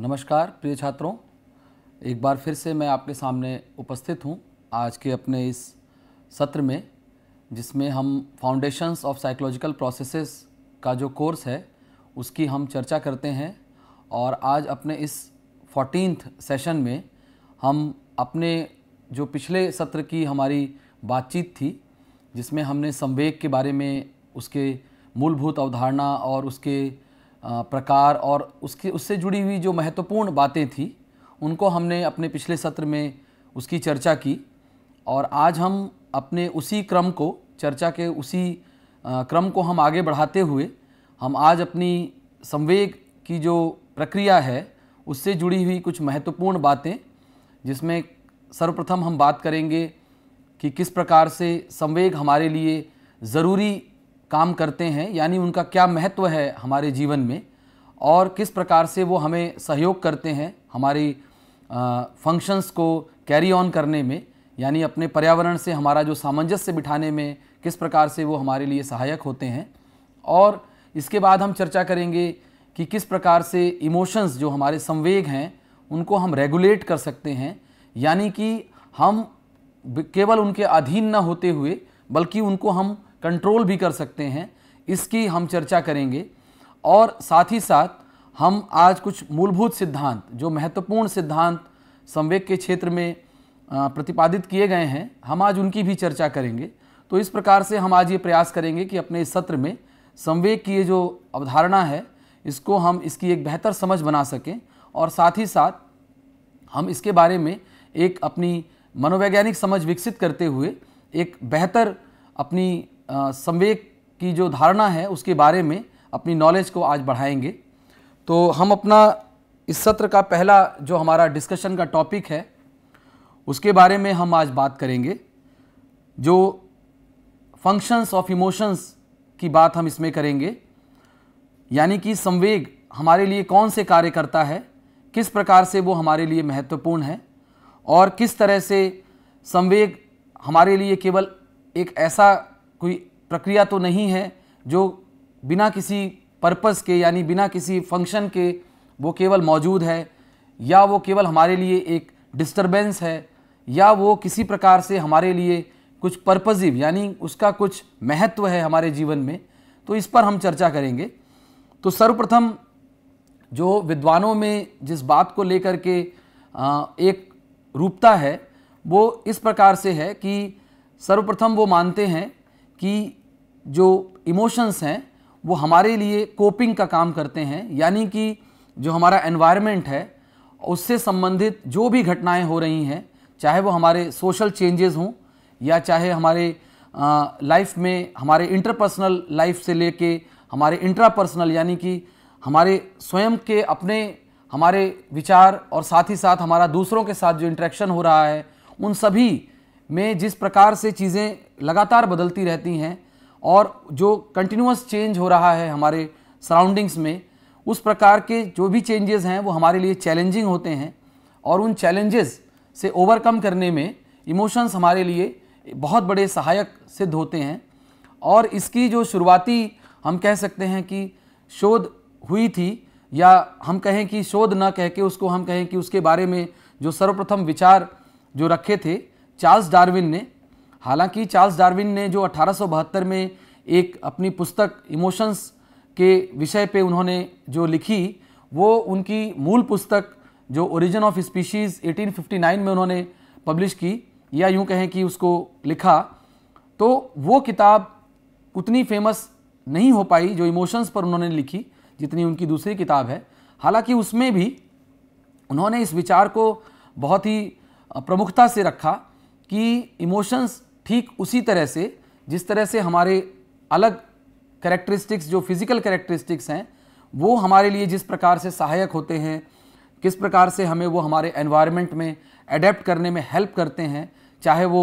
नमस्कार प्रिय छात्रों एक बार फिर से मैं आपके सामने उपस्थित हूं आज के अपने इस सत्र में जिसमें हम फाउंडेशंस ऑफ साइकोलॉजिकल प्रोसेसेस का जो कोर्स है उसकी हम चर्चा करते हैं और आज अपने इस फोर्टीनथ सेशन में हम अपने जो पिछले सत्र की हमारी बातचीत थी जिसमें हमने संवेग के बारे में उसके मूलभूत अवधारणा और उसके प्रकार और उसकी उससे जुड़ी हुई जो महत्वपूर्ण बातें थी उनको हमने अपने पिछले सत्र में उसकी चर्चा की और आज हम अपने उसी क्रम को चर्चा के उसी क्रम को हम आगे बढ़ाते हुए हम आज अपनी संवेग की जो प्रक्रिया है उससे जुड़ी हुई कुछ महत्वपूर्ण बातें जिसमें सर्वप्रथम हम बात करेंगे कि किस प्रकार से संवेग हमारे लिए ज़रूरी काम करते हैं यानी उनका क्या महत्व है हमारे जीवन में और किस प्रकार से वो हमें सहयोग करते हैं हमारी फंक्शंस को कैरी ऑन करने में यानी अपने पर्यावरण से हमारा जो सामंजस्य बिठाने में किस प्रकार से वो हमारे लिए सहायक होते हैं और इसके बाद हम चर्चा करेंगे कि किस प्रकार से इमोशंस जो हमारे संवेग हैं उनको हम रेगुलेट कर सकते हैं यानी कि हम केवल उनके अधीन न होते हुए बल्कि उनको हम कंट्रोल भी कर सकते हैं इसकी हम चर्चा करेंगे और साथ ही साथ हम आज कुछ मूलभूत सिद्धांत जो महत्वपूर्ण सिद्धांत संवेग के क्षेत्र में प्रतिपादित किए गए हैं हम आज उनकी भी चर्चा करेंगे तो इस प्रकार से हम आज ये प्रयास करेंगे कि अपने इस सत्र में संवेग की ये जो अवधारणा है इसको हम इसकी एक बेहतर समझ बना सकें और साथ ही साथ हम इसके बारे में एक अपनी मनोवैज्ञानिक समझ विकसित करते हुए एक बेहतर अपनी संवेग की जो धारणा है उसके बारे में अपनी नॉलेज को आज बढ़ाएंगे तो हम अपना इस सत्र का पहला जो हमारा डिस्कशन का टॉपिक है उसके बारे में हम आज बात करेंगे जो फंक्शंस ऑफ इमोशंस की बात हम इसमें करेंगे यानी कि संवेग हमारे लिए कौन से कार्य करता है किस प्रकार से वो हमारे लिए महत्वपूर्ण है और किस तरह से संवेग हमारे लिए केवल एक ऐसा कोई प्रक्रिया तो नहीं है जो बिना किसी पर्पस के यानी बिना किसी फंक्शन के वो केवल मौजूद है या वो केवल हमारे लिए एक डिस्टरबेंस है या वो किसी प्रकार से हमारे लिए कुछ पर्पजिव यानी उसका कुछ महत्व है हमारे जीवन में तो इस पर हम चर्चा करेंगे तो सर्वप्रथम जो विद्वानों में जिस बात को लेकर के एक रूपता है वो इस प्रकार से है कि सर्वप्रथम वो मानते हैं कि जो इमोशंस हैं वो हमारे लिए कोपिंग का काम करते हैं यानी कि जो हमारा एनवायरनमेंट है उससे संबंधित जो भी घटनाएं हो रही हैं चाहे वो हमारे सोशल चेंजेस हों या चाहे हमारे लाइफ में हमारे इंटरपर्सनल लाइफ से लेके हमारे इंट्रापर्सनल यानी कि हमारे स्वयं के अपने हमारे विचार और साथ ही साथ हमारा दूसरों के साथ जो इंट्रैक्शन हो रहा है उन सभी में जिस प्रकार से चीज़ें लगातार बदलती रहती हैं और जो कंटिन्यूस चेंज हो रहा है हमारे सराउंडिंग्स में उस प्रकार के जो भी चेंजेस हैं वो हमारे लिए चैलेंजिंग होते हैं और उन चैलेंजेस से ओवरकम करने में इमोशंस हमारे लिए बहुत बड़े सहायक सिद्ध होते हैं और इसकी जो शुरुआती हम कह सकते हैं कि शोध हुई थी या हम कहें कि शोध न कह के उसको हम कहें कि उसके बारे में जो सर्वप्रथम विचार जो रखे थे चार्ल्स डार्विन ने हालांकि चार्ल्स डार्विन ने जो अठारह में एक अपनी पुस्तक इमोशंस के विषय पे उन्होंने जो लिखी वो उनकी मूल पुस्तक जो ओरिजिन ऑफ स्पीशीज़ 1859 में उन्होंने पब्लिश की या यूं कहें कि उसको लिखा तो वो किताब उतनी फेमस नहीं हो पाई जो इमोशंस पर उन्होंने लिखी जितनी उनकी दूसरी किताब है हालांकि उसमें भी उन्होंने इस विचार को बहुत ही प्रमुखता से रखा कि इमोशंस ठीक उसी तरह से जिस तरह से हमारे अलग करेक्टरिस्टिक्स जो फिज़िकल करेक्टरिस्टिक्स हैं वो हमारे लिए जिस प्रकार से सहायक होते हैं किस प्रकार से हमें वो हमारे एनवायरनमेंट में अडेप्ट करने में हेल्प करते हैं चाहे वो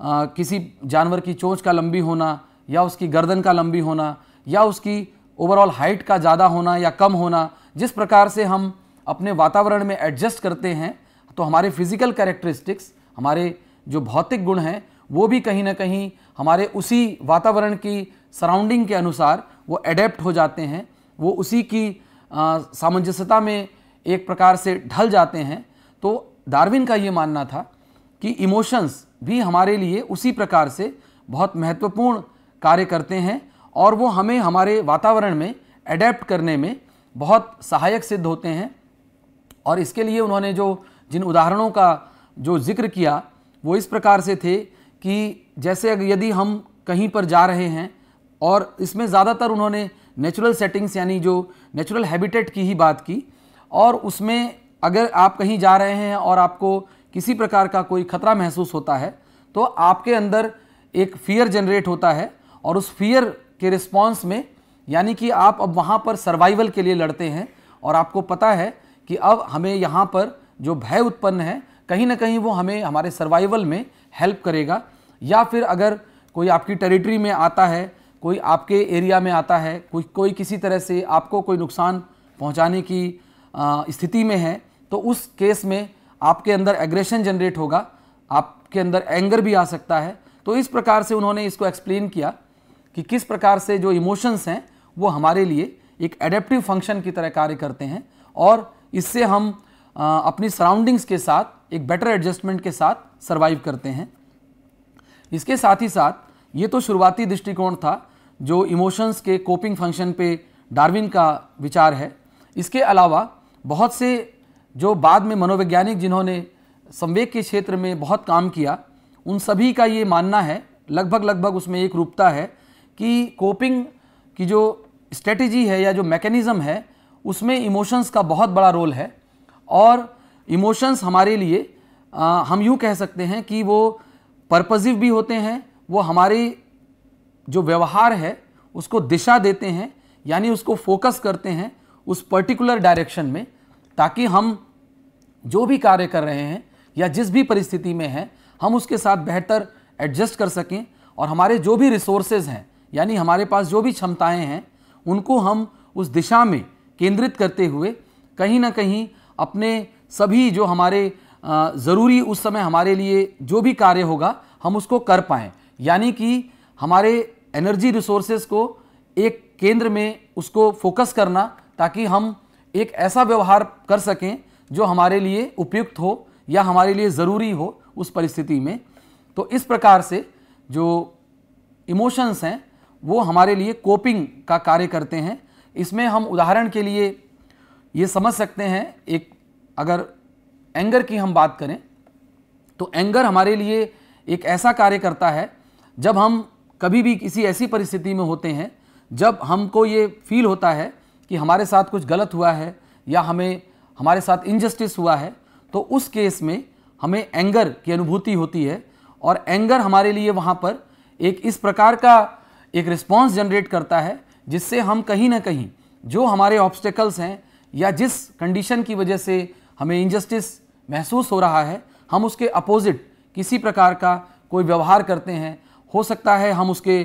आ, किसी जानवर की चोंच का लंबी होना या उसकी गर्दन का लंबी होना या उसकी ओवरऑल हाइट का ज़्यादा होना या कम होना जिस प्रकार से हम अपने वातावरण में एडजस्ट करते हैं तो हमारे फिज़िकल करेक्टरिस्टिक्स हमारे जो भौतिक गुण हैं वो भी कहीं ना कहीं हमारे उसी वातावरण की सराउंडिंग के अनुसार वो एडेप्ट हो जाते हैं वो उसी की सामंजस्यता में एक प्रकार से ढल जाते हैं तो डार्विन का ये मानना था कि इमोशंस भी हमारे लिए उसी प्रकार से बहुत महत्वपूर्ण कार्य करते हैं और वो हमें हमारे वातावरण में एडेप्ट करने में बहुत सहायक सिद्ध होते हैं और इसके लिए उन्होंने जो जिन उदाहरणों का जो जिक्र किया वो इस प्रकार से थे कि जैसे यदि हम कहीं पर जा रहे हैं और इसमें ज़्यादातर उन्होंने नेचुरल सेटिंग्स यानी जो नेचुरल हैबिटेट की ही बात की और उसमें अगर आप कहीं जा रहे हैं और आपको किसी प्रकार का कोई खतरा महसूस होता है तो आपके अंदर एक फियर जनरेट होता है और उस फियर के रिस्पॉन्स में यानी कि आप अब वहाँ पर सर्वाइवल के लिए लड़ते हैं और आपको पता है कि अब हमें यहाँ पर जो भय उत्पन्न है कहीं ना कहीं वो हमें हमारे सर्वाइवल में हेल्प करेगा या फिर अगर कोई आपकी टेरिटरी में आता है कोई आपके एरिया में आता है कोई कोई किसी तरह से आपको कोई नुकसान पहुंचाने की स्थिति में है तो उस केस में आपके अंदर एग्रेशन जनरेट होगा आपके अंदर एंगर भी आ सकता है तो इस प्रकार से उन्होंने इसको एक्सप्लेन किया कि किस प्रकार से जो इमोशंस हैं वो हमारे लिए एक एडेप्टिव फंक्शन की तरह कार्य करते हैं और इससे हम अपनी सराउंडिंग्स के साथ एक बेटर एडजस्टमेंट के साथ सर्वाइव करते हैं इसके साथ ही साथ ये तो शुरुआती दृष्टिकोण था जो इमोशंस के कोपिंग फंक्शन पे डार्विन का विचार है इसके अलावा बहुत से जो बाद में मनोवैज्ञानिक जिन्होंने संवेग के क्षेत्र में बहुत काम किया उन सभी का ये मानना है लगभग लगभग उसमें एक रूपता है कि कोपिंग की जो स्ट्रेटजी है या जो मैकेनिज़्म है उसमें इमोशंस का बहुत बड़ा रोल है और इमोशंस हमारे लिए आ, हम यूँ कह सकते हैं कि वो पर्पजिव भी होते हैं वो हमारी जो व्यवहार है उसको दिशा देते हैं यानी उसको फोकस करते हैं उस पर्टिकुलर डायरेक्शन में ताकि हम जो भी कार्य कर रहे हैं या जिस भी परिस्थिति में हैं हम उसके साथ बेहतर एडजस्ट कर सकें और हमारे जो भी रिसोर्सेज हैं यानी हमारे पास जो भी क्षमताएं हैं उनको हम उस दिशा में केंद्रित करते हुए कहीं ना कहीं अपने सभी जो हमारे ज़रूरी उस समय हमारे लिए जो भी कार्य होगा हम उसको कर पाएँ यानी कि हमारे एनर्जी रिसोर्सेज को एक केंद्र में उसको फोकस करना ताकि हम एक ऐसा व्यवहार कर सकें जो हमारे लिए उपयुक्त हो या हमारे लिए ज़रूरी हो उस परिस्थिति में तो इस प्रकार से जो इमोशंस हैं वो हमारे लिए कोपिंग का कार्य करते हैं इसमें हम उदाहरण के लिए ये समझ सकते हैं एक अगर एंगर की हम बात करें तो एंगर हमारे लिए एक ऐसा कार्य करता है जब हम कभी भी किसी ऐसी परिस्थिति में होते हैं जब हमको ये फील होता है कि हमारे साथ कुछ गलत हुआ है या हमें हमारे साथ इनजस्टिस हुआ है तो उस केस में हमें एंगर की अनुभूति होती है और एंगर हमारे लिए वहाँ पर एक इस प्रकार का एक रिस्पॉन्स जनरेट करता है जिससे हम कहीं ना कहीं जो हमारे ऑब्स्टेकल्स हैं या जिस कंडीशन की वजह से हमें इनजस्टिस महसूस हो रहा है हम उसके अपोजिट किसी प्रकार का कोई व्यवहार करते हैं हो सकता है हम उसके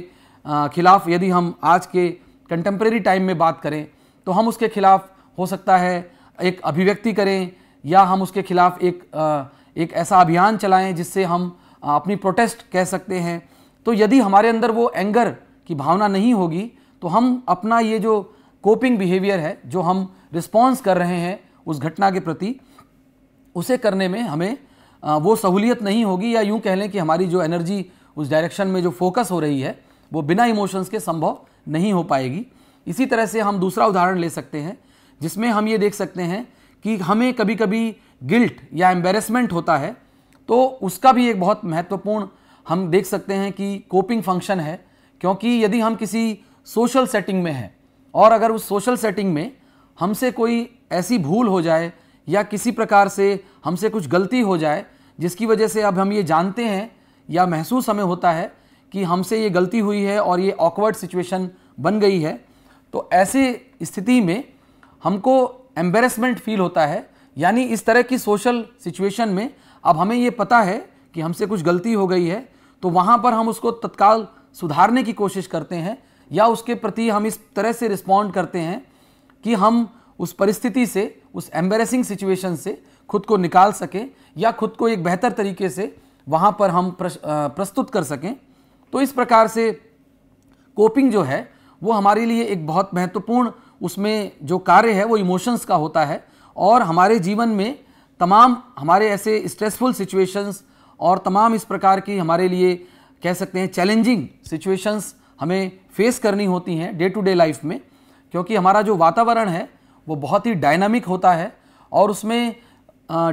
खिलाफ यदि हम आज के कंटेम्प्रेरी टाइम में बात करें तो हम उसके खिलाफ हो सकता है एक अभिव्यक्ति करें या हम उसके खिलाफ एक एक ऐसा अभियान चलाएं जिससे हम अपनी प्रोटेस्ट कह सकते हैं तो यदि हमारे अंदर वो एंगर की भावना नहीं होगी तो हम अपना ये जो कोपिंग बिहेवियर है जो हम रिस्पॉन्स कर रहे हैं उस घटना के प्रति उसे करने में हमें वो सहूलियत नहीं होगी या यूं कह लें कि हमारी जो एनर्जी उस डायरेक्शन में जो फोकस हो रही है वो बिना इमोशंस के संभव नहीं हो पाएगी इसी तरह से हम दूसरा उदाहरण ले सकते हैं जिसमें हम ये देख सकते हैं कि हमें कभी कभी गिल्ट या एम्बेरसमेंट होता है तो उसका भी एक बहुत महत्वपूर्ण हम देख सकते हैं कि कोपिंग फंक्शन है क्योंकि यदि हम किसी सोशल सेटिंग में हैं और अगर उस सोशल सेटिंग में हमसे कोई ऐसी भूल हो जाए या किसी प्रकार से हमसे कुछ गलती हो जाए जिसकी वजह से अब हम ये जानते हैं या महसूस हमें होता है कि हमसे ये गलती हुई है और ये ऑकवर्ड सिचुएशन बन गई है तो ऐसे स्थिति में हमको एम्बेरसमेंट फील होता है यानी इस तरह की सोशल सिचुएशन में अब हमें ये पता है कि हमसे कुछ गलती हो गई है तो वहाँ पर हम उसको तत्काल सुधारने की कोशिश करते हैं या उसके प्रति हम इस तरह से रिस्पॉन्ड करते हैं कि हम उस परिस्थिति से उस एम्बेसिंग सिचुएशन से खुद को निकाल सकें या खुद को एक बेहतर तरीके से वहाँ पर हम प्रस्तुत कर सकें तो इस प्रकार से कोपिंग जो है वो हमारे लिए एक बहुत महत्वपूर्ण उसमें जो कार्य है वो इमोशंस का होता है और हमारे जीवन में तमाम हमारे ऐसे स्ट्रेसफुल सिचुएशंस और तमाम इस प्रकार की हमारे लिए कह सकते हैं चैलेंजिंग सिचुएशंस हमें फेस करनी होती हैं डे टू डे लाइफ में क्योंकि हमारा जो वातावरण है वो बहुत ही डायनामिक होता है और उसमें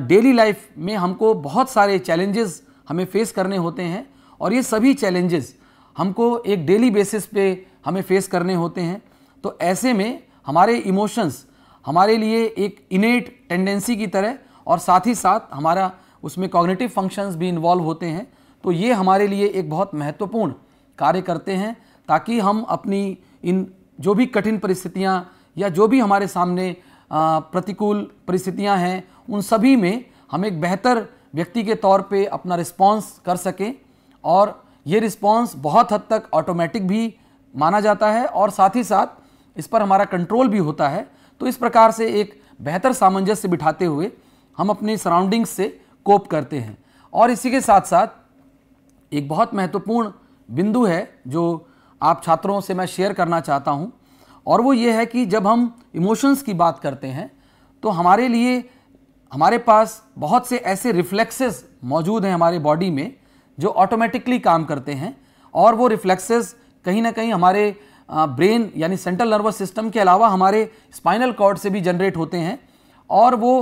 डेली लाइफ में हमको बहुत सारे चैलेंजेस हमें फेस करने होते हैं और ये सभी चैलेंजेस हमको एक डेली बेसिस पे हमें फेस करने होते हैं तो ऐसे में हमारे इमोशंस हमारे लिए एक इनेट टेंडेंसी की तरह और साथ ही साथ हमारा उसमें कॉग्निटिव फंक्शंस भी इन्वॉल्व होते हैं तो ये हमारे लिए एक बहुत महत्वपूर्ण कार्य करते हैं ताकि हम अपनी इन जो भी कठिन परिस्थितियाँ या जो भी हमारे सामने प्रतिकूल परिस्थितियां हैं उन सभी में हम एक बेहतर व्यक्ति के तौर पे अपना रिस्पांस कर सकें और ये रिस्पांस बहुत हद तक ऑटोमेटिक भी माना जाता है और साथ ही साथ इस पर हमारा कंट्रोल भी होता है तो इस प्रकार से एक बेहतर सामंजस्य बिठाते हुए हम अपनी सराउंडिंग्स से कोप करते हैं और इसी के साथ साथ एक बहुत महत्वपूर्ण बिंदु है जो आप छात्रों से मैं शेयर करना चाहता हूँ और वो ये है कि जब हम इमोशंस की बात करते हैं तो हमारे लिए हमारे पास बहुत से ऐसे रिफ्लेक्सेस मौजूद हैं हमारे बॉडी में जो ऑटोमेटिकली काम करते हैं और वो रिफ्लेक्सेस कहीं ना कहीं हमारे ब्रेन यानी सेंट्रल नर्वस सिस्टम के अलावा हमारे स्पाइनल कॉर्ड से भी जनरेट होते हैं और वो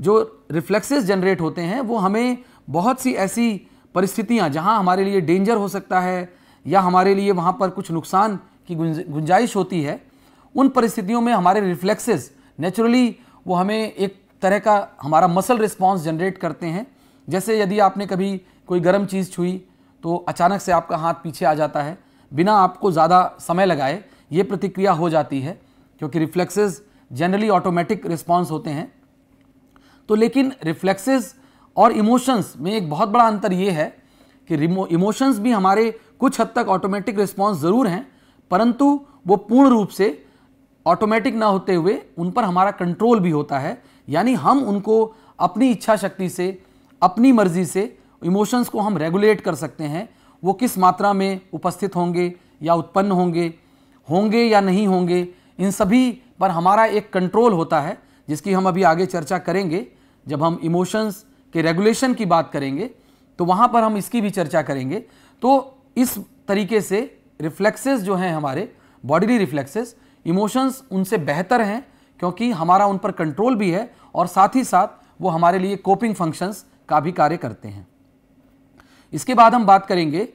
जो रिफ्लेक्सेस जनरेट होते हैं वो हमें बहुत सी ऐसी परिस्थितियाँ जहाँ हमारे लिए डेंजर हो सकता है या हमारे लिए वहाँ पर कुछ नुकसान की गुंजाइश होती है उन परिस्थितियों में हमारे रिफ्लेक्सेस नेचुरली वो हमें एक तरह का हमारा मसल रिस्पॉन्स जनरेट करते हैं जैसे यदि आपने कभी कोई गर्म चीज़ छुई तो अचानक से आपका हाथ पीछे आ जाता है बिना आपको ज़्यादा समय लगाए ये प्रतिक्रिया हो जाती है क्योंकि रिफ्लेक्सेस जनरली ऑटोमेटिक रिस्पॉन्स होते हैं तो लेकिन रिफ्लेक्सेस और इमोशंस में एक बहुत बड़ा अंतर ये है कि इमोशंस भी हमारे कुछ हद तक ऑटोमेटिक रिस्पॉन्स ज़रूर हैं परंतु वो पूर्ण रूप से ऑटोमेटिक ना होते हुए उन पर हमारा कंट्रोल भी होता है यानी हम उनको अपनी इच्छा शक्ति से अपनी मर्जी से इमोशंस को हम रेगुलेट कर सकते हैं वो किस मात्रा में उपस्थित होंगे या उत्पन्न होंगे होंगे या नहीं होंगे इन सभी पर हमारा एक कंट्रोल होता है जिसकी हम अभी आगे चर्चा करेंगे जब हम इमोशंस के रेगुलेशन की बात करेंगे तो वहाँ पर हम इसकी भी चर्चा करेंगे तो इस तरीके से रिफ्लेक्सेस जो हैं हमारे बॉडीली रिफ्लेक्सेस इमोशंस उनसे बेहतर हैं क्योंकि हमारा उन पर कंट्रोल भी है और साथ ही साथ वो हमारे लिए कोपिंग फंक्शंस का भी कार्य करते हैं इसके बाद हम बात करेंगे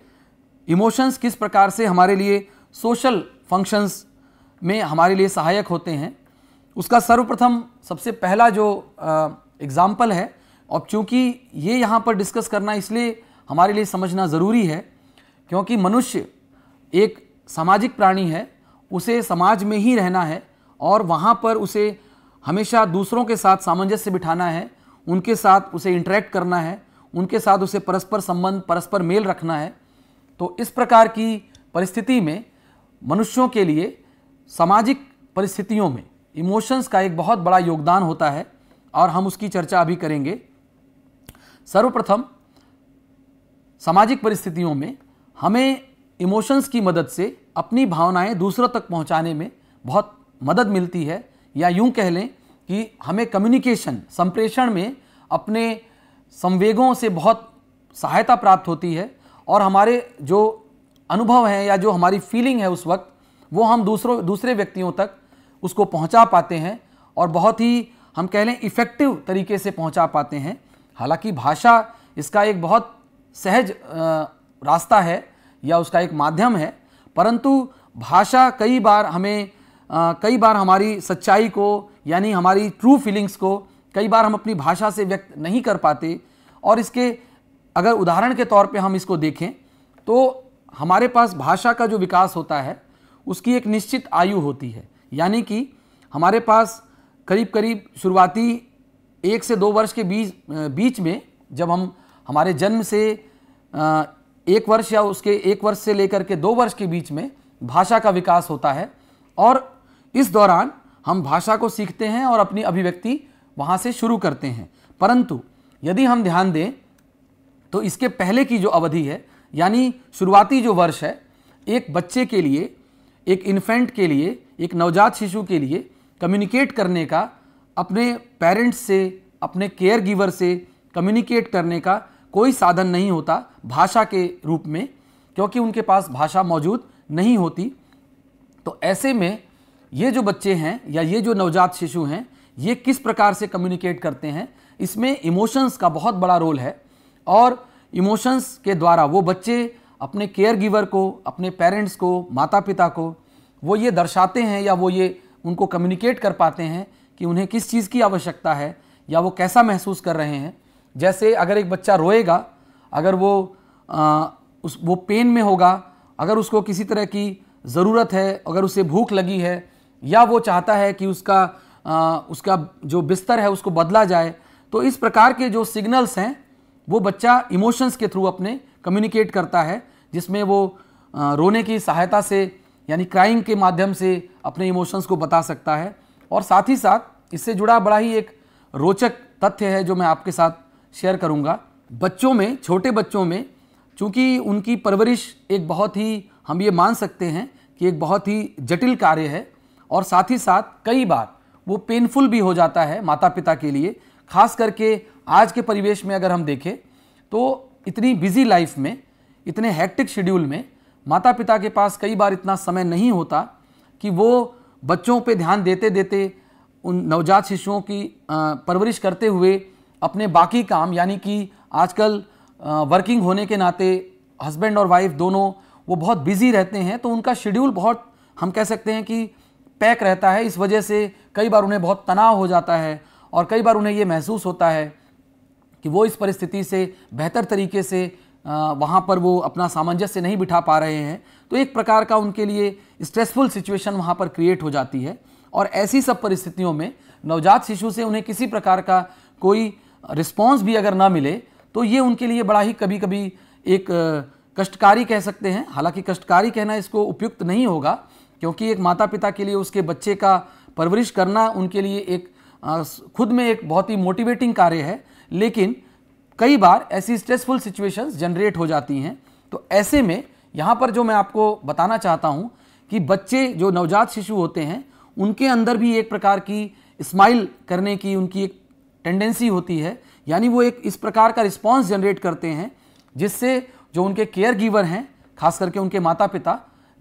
इमोशंस किस प्रकार से हमारे लिए सोशल फंक्शंस में हमारे लिए सहायक होते हैं उसका सर्वप्रथम सबसे पहला जो एग्ज़ाम्पल है और चूंकि ये यहाँ पर डिस्कस करना इसलिए हमारे लिए समझना ज़रूरी है क्योंकि मनुष्य एक सामाजिक प्राणी है उसे समाज में ही रहना है और वहाँ पर उसे हमेशा दूसरों के साथ सामंजस्य बिठाना है उनके साथ उसे इंटरेक्ट करना है उनके साथ उसे परस्पर संबंध परस्पर मेल रखना है तो इस प्रकार की परिस्थिति में मनुष्यों के लिए सामाजिक परिस्थितियों में इमोशंस का एक बहुत बड़ा योगदान होता है और हम उसकी चर्चा अभी करेंगे सर्वप्रथम सामाजिक परिस्थितियों में हमें इमोशंस की मदद से अपनी भावनाएं दूसरों तक पहुंचाने में बहुत मदद मिलती है या यूं कह लें कि हमें कम्युनिकेशन संप्रेषण में अपने संवेगों से बहुत सहायता प्राप्त होती है और हमारे जो अनुभव हैं या जो हमारी फीलिंग है उस वक्त वो हम दूसरों दूसरे व्यक्तियों तक उसको पहुंचा पाते हैं और बहुत ही हम कह लें इफ़ेक्टिव तरीके से पहुंचा पाते हैं हालांकि भाषा इसका एक बहुत सहज रास्ता है या उसका एक माध्यम है परंतु भाषा कई बार हमें आ, कई बार हमारी सच्चाई को यानी हमारी ट्रू फीलिंग्स को कई बार हम अपनी भाषा से व्यक्त नहीं कर पाते और इसके अगर उदाहरण के तौर पे हम इसको देखें तो हमारे पास भाषा का जो विकास होता है उसकी एक निश्चित आयु होती है यानी कि हमारे पास करीब करीब शुरुआती एक से दो वर्ष के बीच बीच में जब हम हमारे जन्म से एक वर्ष या उसके एक वर्ष से लेकर के दो वर्ष के बीच में भाषा का विकास होता है और इस दौरान हम भाषा को सीखते हैं और अपनी अभिव्यक्ति वहाँ से शुरू करते हैं परंतु यदि हम ध्यान दें तो इसके पहले की जो अवधि है यानी शुरुआती जो वर्ष है एक बच्चे के लिए एक इन्फेंट के लिए एक नवजात शिशु के लिए कम्युनिकेट करने का अपने पेरेंट्स से अपने केयर गिवर से कम्युनिकेट करने का कोई साधन नहीं होता भाषा के रूप में क्योंकि उनके पास भाषा मौजूद नहीं होती तो ऐसे में ये जो बच्चे हैं या ये जो नवजात शिशु हैं ये किस प्रकार से कम्युनिकेट करते हैं इसमें इमोशंस का बहुत बड़ा रोल है और इमोशंस के द्वारा वो बच्चे अपने केयर गिवर को अपने पेरेंट्स को माता पिता को वो ये दर्शाते हैं या वो ये उनको कम्युनिकेट कर पाते हैं कि उन्हें किस चीज़ की आवश्यकता है या वो कैसा महसूस कर रहे हैं जैसे अगर एक बच्चा रोएगा अगर वो आ, उस वो पेन में होगा अगर उसको किसी तरह की ज़रूरत है अगर उसे भूख लगी है या वो चाहता है कि उसका आ, उसका जो बिस्तर है उसको बदला जाए तो इस प्रकार के जो सिग्नल्स हैं वो बच्चा इमोशंस के थ्रू अपने कम्युनिकेट करता है जिसमें वो आ, रोने की सहायता से यानी क्राइम के माध्यम से अपने इमोशंस को बता सकता है और साथ ही साथ इससे जुड़ा बड़ा ही एक रोचक तथ्य है जो मैं आपके साथ शेयर करूँगा बच्चों में छोटे बच्चों में चूँकि उनकी परवरिश एक बहुत ही हम ये मान सकते हैं कि एक बहुत ही जटिल कार्य है और साथ ही साथ कई बार वो पेनफुल भी हो जाता है माता पिता के लिए खास करके आज के परिवेश में अगर हम देखें तो इतनी बिजी लाइफ में इतने हैक्टिक शेड्यूल में माता पिता के पास कई बार इतना समय नहीं होता कि वो बच्चों पे ध्यान देते देते उन नवजात शिशुओं की परवरिश करते हुए अपने बाकी काम यानी कि आजकल वर्किंग होने के नाते हस्बैंड और वाइफ दोनों वो बहुत बिजी रहते हैं तो उनका शेड्यूल बहुत हम कह सकते हैं कि पैक रहता है इस वजह से कई बार उन्हें बहुत तनाव हो जाता है और कई बार उन्हें ये महसूस होता है कि वो इस परिस्थिति से बेहतर तरीके से वहाँ पर वो अपना सामंजस्य नहीं बिठा पा रहे हैं तो एक प्रकार का उनके लिए स्ट्रेसफुल सिचुएशन वहाँ पर क्रिएट हो जाती है और ऐसी सब परिस्थितियों में नवजात शिशु से उन्हें किसी प्रकार का कोई रिस्पॉन्स भी अगर ना मिले तो ये उनके लिए बड़ा ही कभी कभी एक कष्टकारी कह सकते हैं हालांकि कष्टकारी कहना इसको उपयुक्त नहीं होगा क्योंकि एक माता पिता के लिए उसके बच्चे का परवरिश करना उनके लिए एक खुद में एक बहुत ही मोटिवेटिंग कार्य है लेकिन कई बार ऐसी स्ट्रेसफुल सिचुएशंस जनरेट हो जाती हैं तो ऐसे में यहाँ पर जो मैं आपको बताना चाहता हूँ कि बच्चे जो नवजात शिशु होते हैं उनके अंदर भी एक प्रकार की स्माइल करने की उनकी एक टेंडेंसी होती है यानी वो एक इस प्रकार का रिस्पॉन्स जनरेट करते हैं जिससे जो उनके केयर गिवर हैं खास करके उनके माता पिता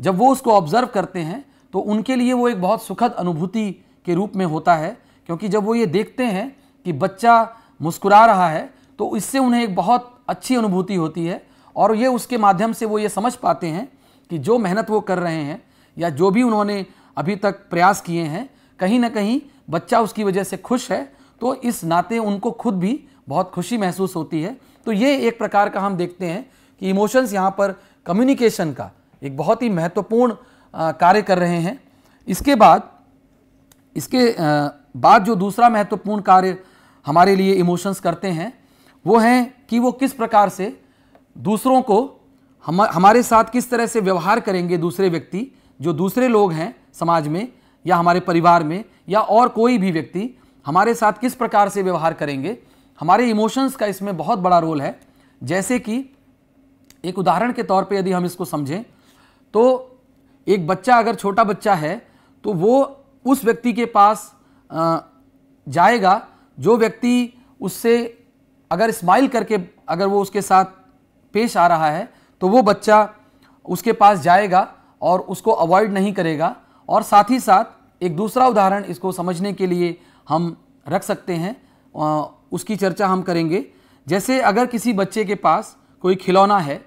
जब वो उसको ऑब्जर्व करते हैं तो उनके लिए वो एक बहुत सुखद अनुभूति के रूप में होता है क्योंकि जब वो ये देखते हैं कि बच्चा मुस्कुरा रहा है तो इससे उन्हें एक बहुत अच्छी अनुभूति होती है और ये उसके माध्यम से वो ये समझ पाते हैं कि जो मेहनत वो कर रहे हैं या जो भी उन्होंने अभी तक प्रयास किए हैं कहीं ना कहीं बच्चा उसकी वजह से खुश है तो इस नाते उनको खुद भी बहुत खुशी महसूस होती है तो ये एक प्रकार का हम देखते हैं कि इमोशंस यहाँ पर कम्युनिकेशन का एक बहुत ही महत्वपूर्ण कार्य कर रहे हैं इसके बाद इसके बाद जो दूसरा महत्वपूर्ण कार्य हमारे लिए इमोशंस करते हैं वो हैं कि वो किस प्रकार से दूसरों को हम हमारे साथ किस तरह से व्यवहार करेंगे दूसरे व्यक्ति जो दूसरे लोग हैं समाज में या हमारे परिवार में या और कोई भी व्यक्ति हमारे साथ किस प्रकार से व्यवहार करेंगे हमारे इमोशंस का इसमें बहुत बड़ा रोल है जैसे कि एक उदाहरण के तौर पे यदि हम इसको समझें तो एक बच्चा अगर छोटा बच्चा है तो वो उस व्यक्ति के पास जाएगा जो व्यक्ति उससे अगर स्माइल करके अगर वो उसके साथ पेश आ रहा है तो वो बच्चा उसके पास जाएगा और उसको अवॉइड नहीं करेगा और साथ ही साथ एक दूसरा उदाहरण इसको समझने के लिए हम रख सकते हैं उसकी चर्चा हम करेंगे जैसे अगर किसी बच्चे के पास कोई खिलौना है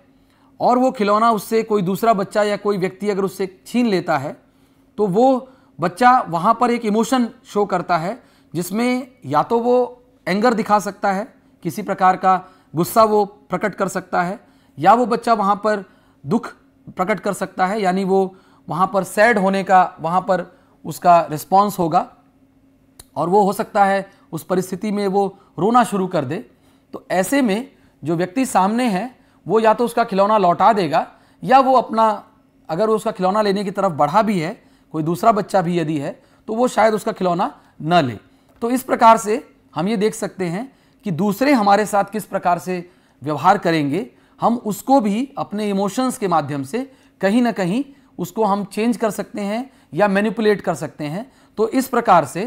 और वो खिलौना उससे कोई दूसरा बच्चा या कोई व्यक्ति अगर उससे छीन लेता है तो वो बच्चा वहाँ पर एक इमोशन शो करता है जिसमें या तो वो एंगर दिखा सकता है किसी प्रकार का गुस्सा वो प्रकट कर सकता है या वो बच्चा वहाँ पर दुख प्रकट कर सकता है यानी वो वहाँ पर सैड होने का वहाँ पर उसका रिस्पॉन्स होगा और वो हो सकता है उस परिस्थिति में वो रोना शुरू कर दे तो ऐसे में जो व्यक्ति सामने है वो या तो उसका खिलौना लौटा देगा या वो अपना अगर वो उसका खिलौना लेने की तरफ बढ़ा भी है कोई दूसरा बच्चा भी यदि है तो वो शायद उसका खिलौना न ले तो इस प्रकार से हम ये देख सकते हैं कि दूसरे हमारे साथ किस प्रकार से व्यवहार करेंगे हम उसको भी अपने इमोशंस के माध्यम से कहीं ना कहीं उसको हम चेंज कर सकते हैं या मैनिपुलेट कर सकते हैं तो इस प्रकार से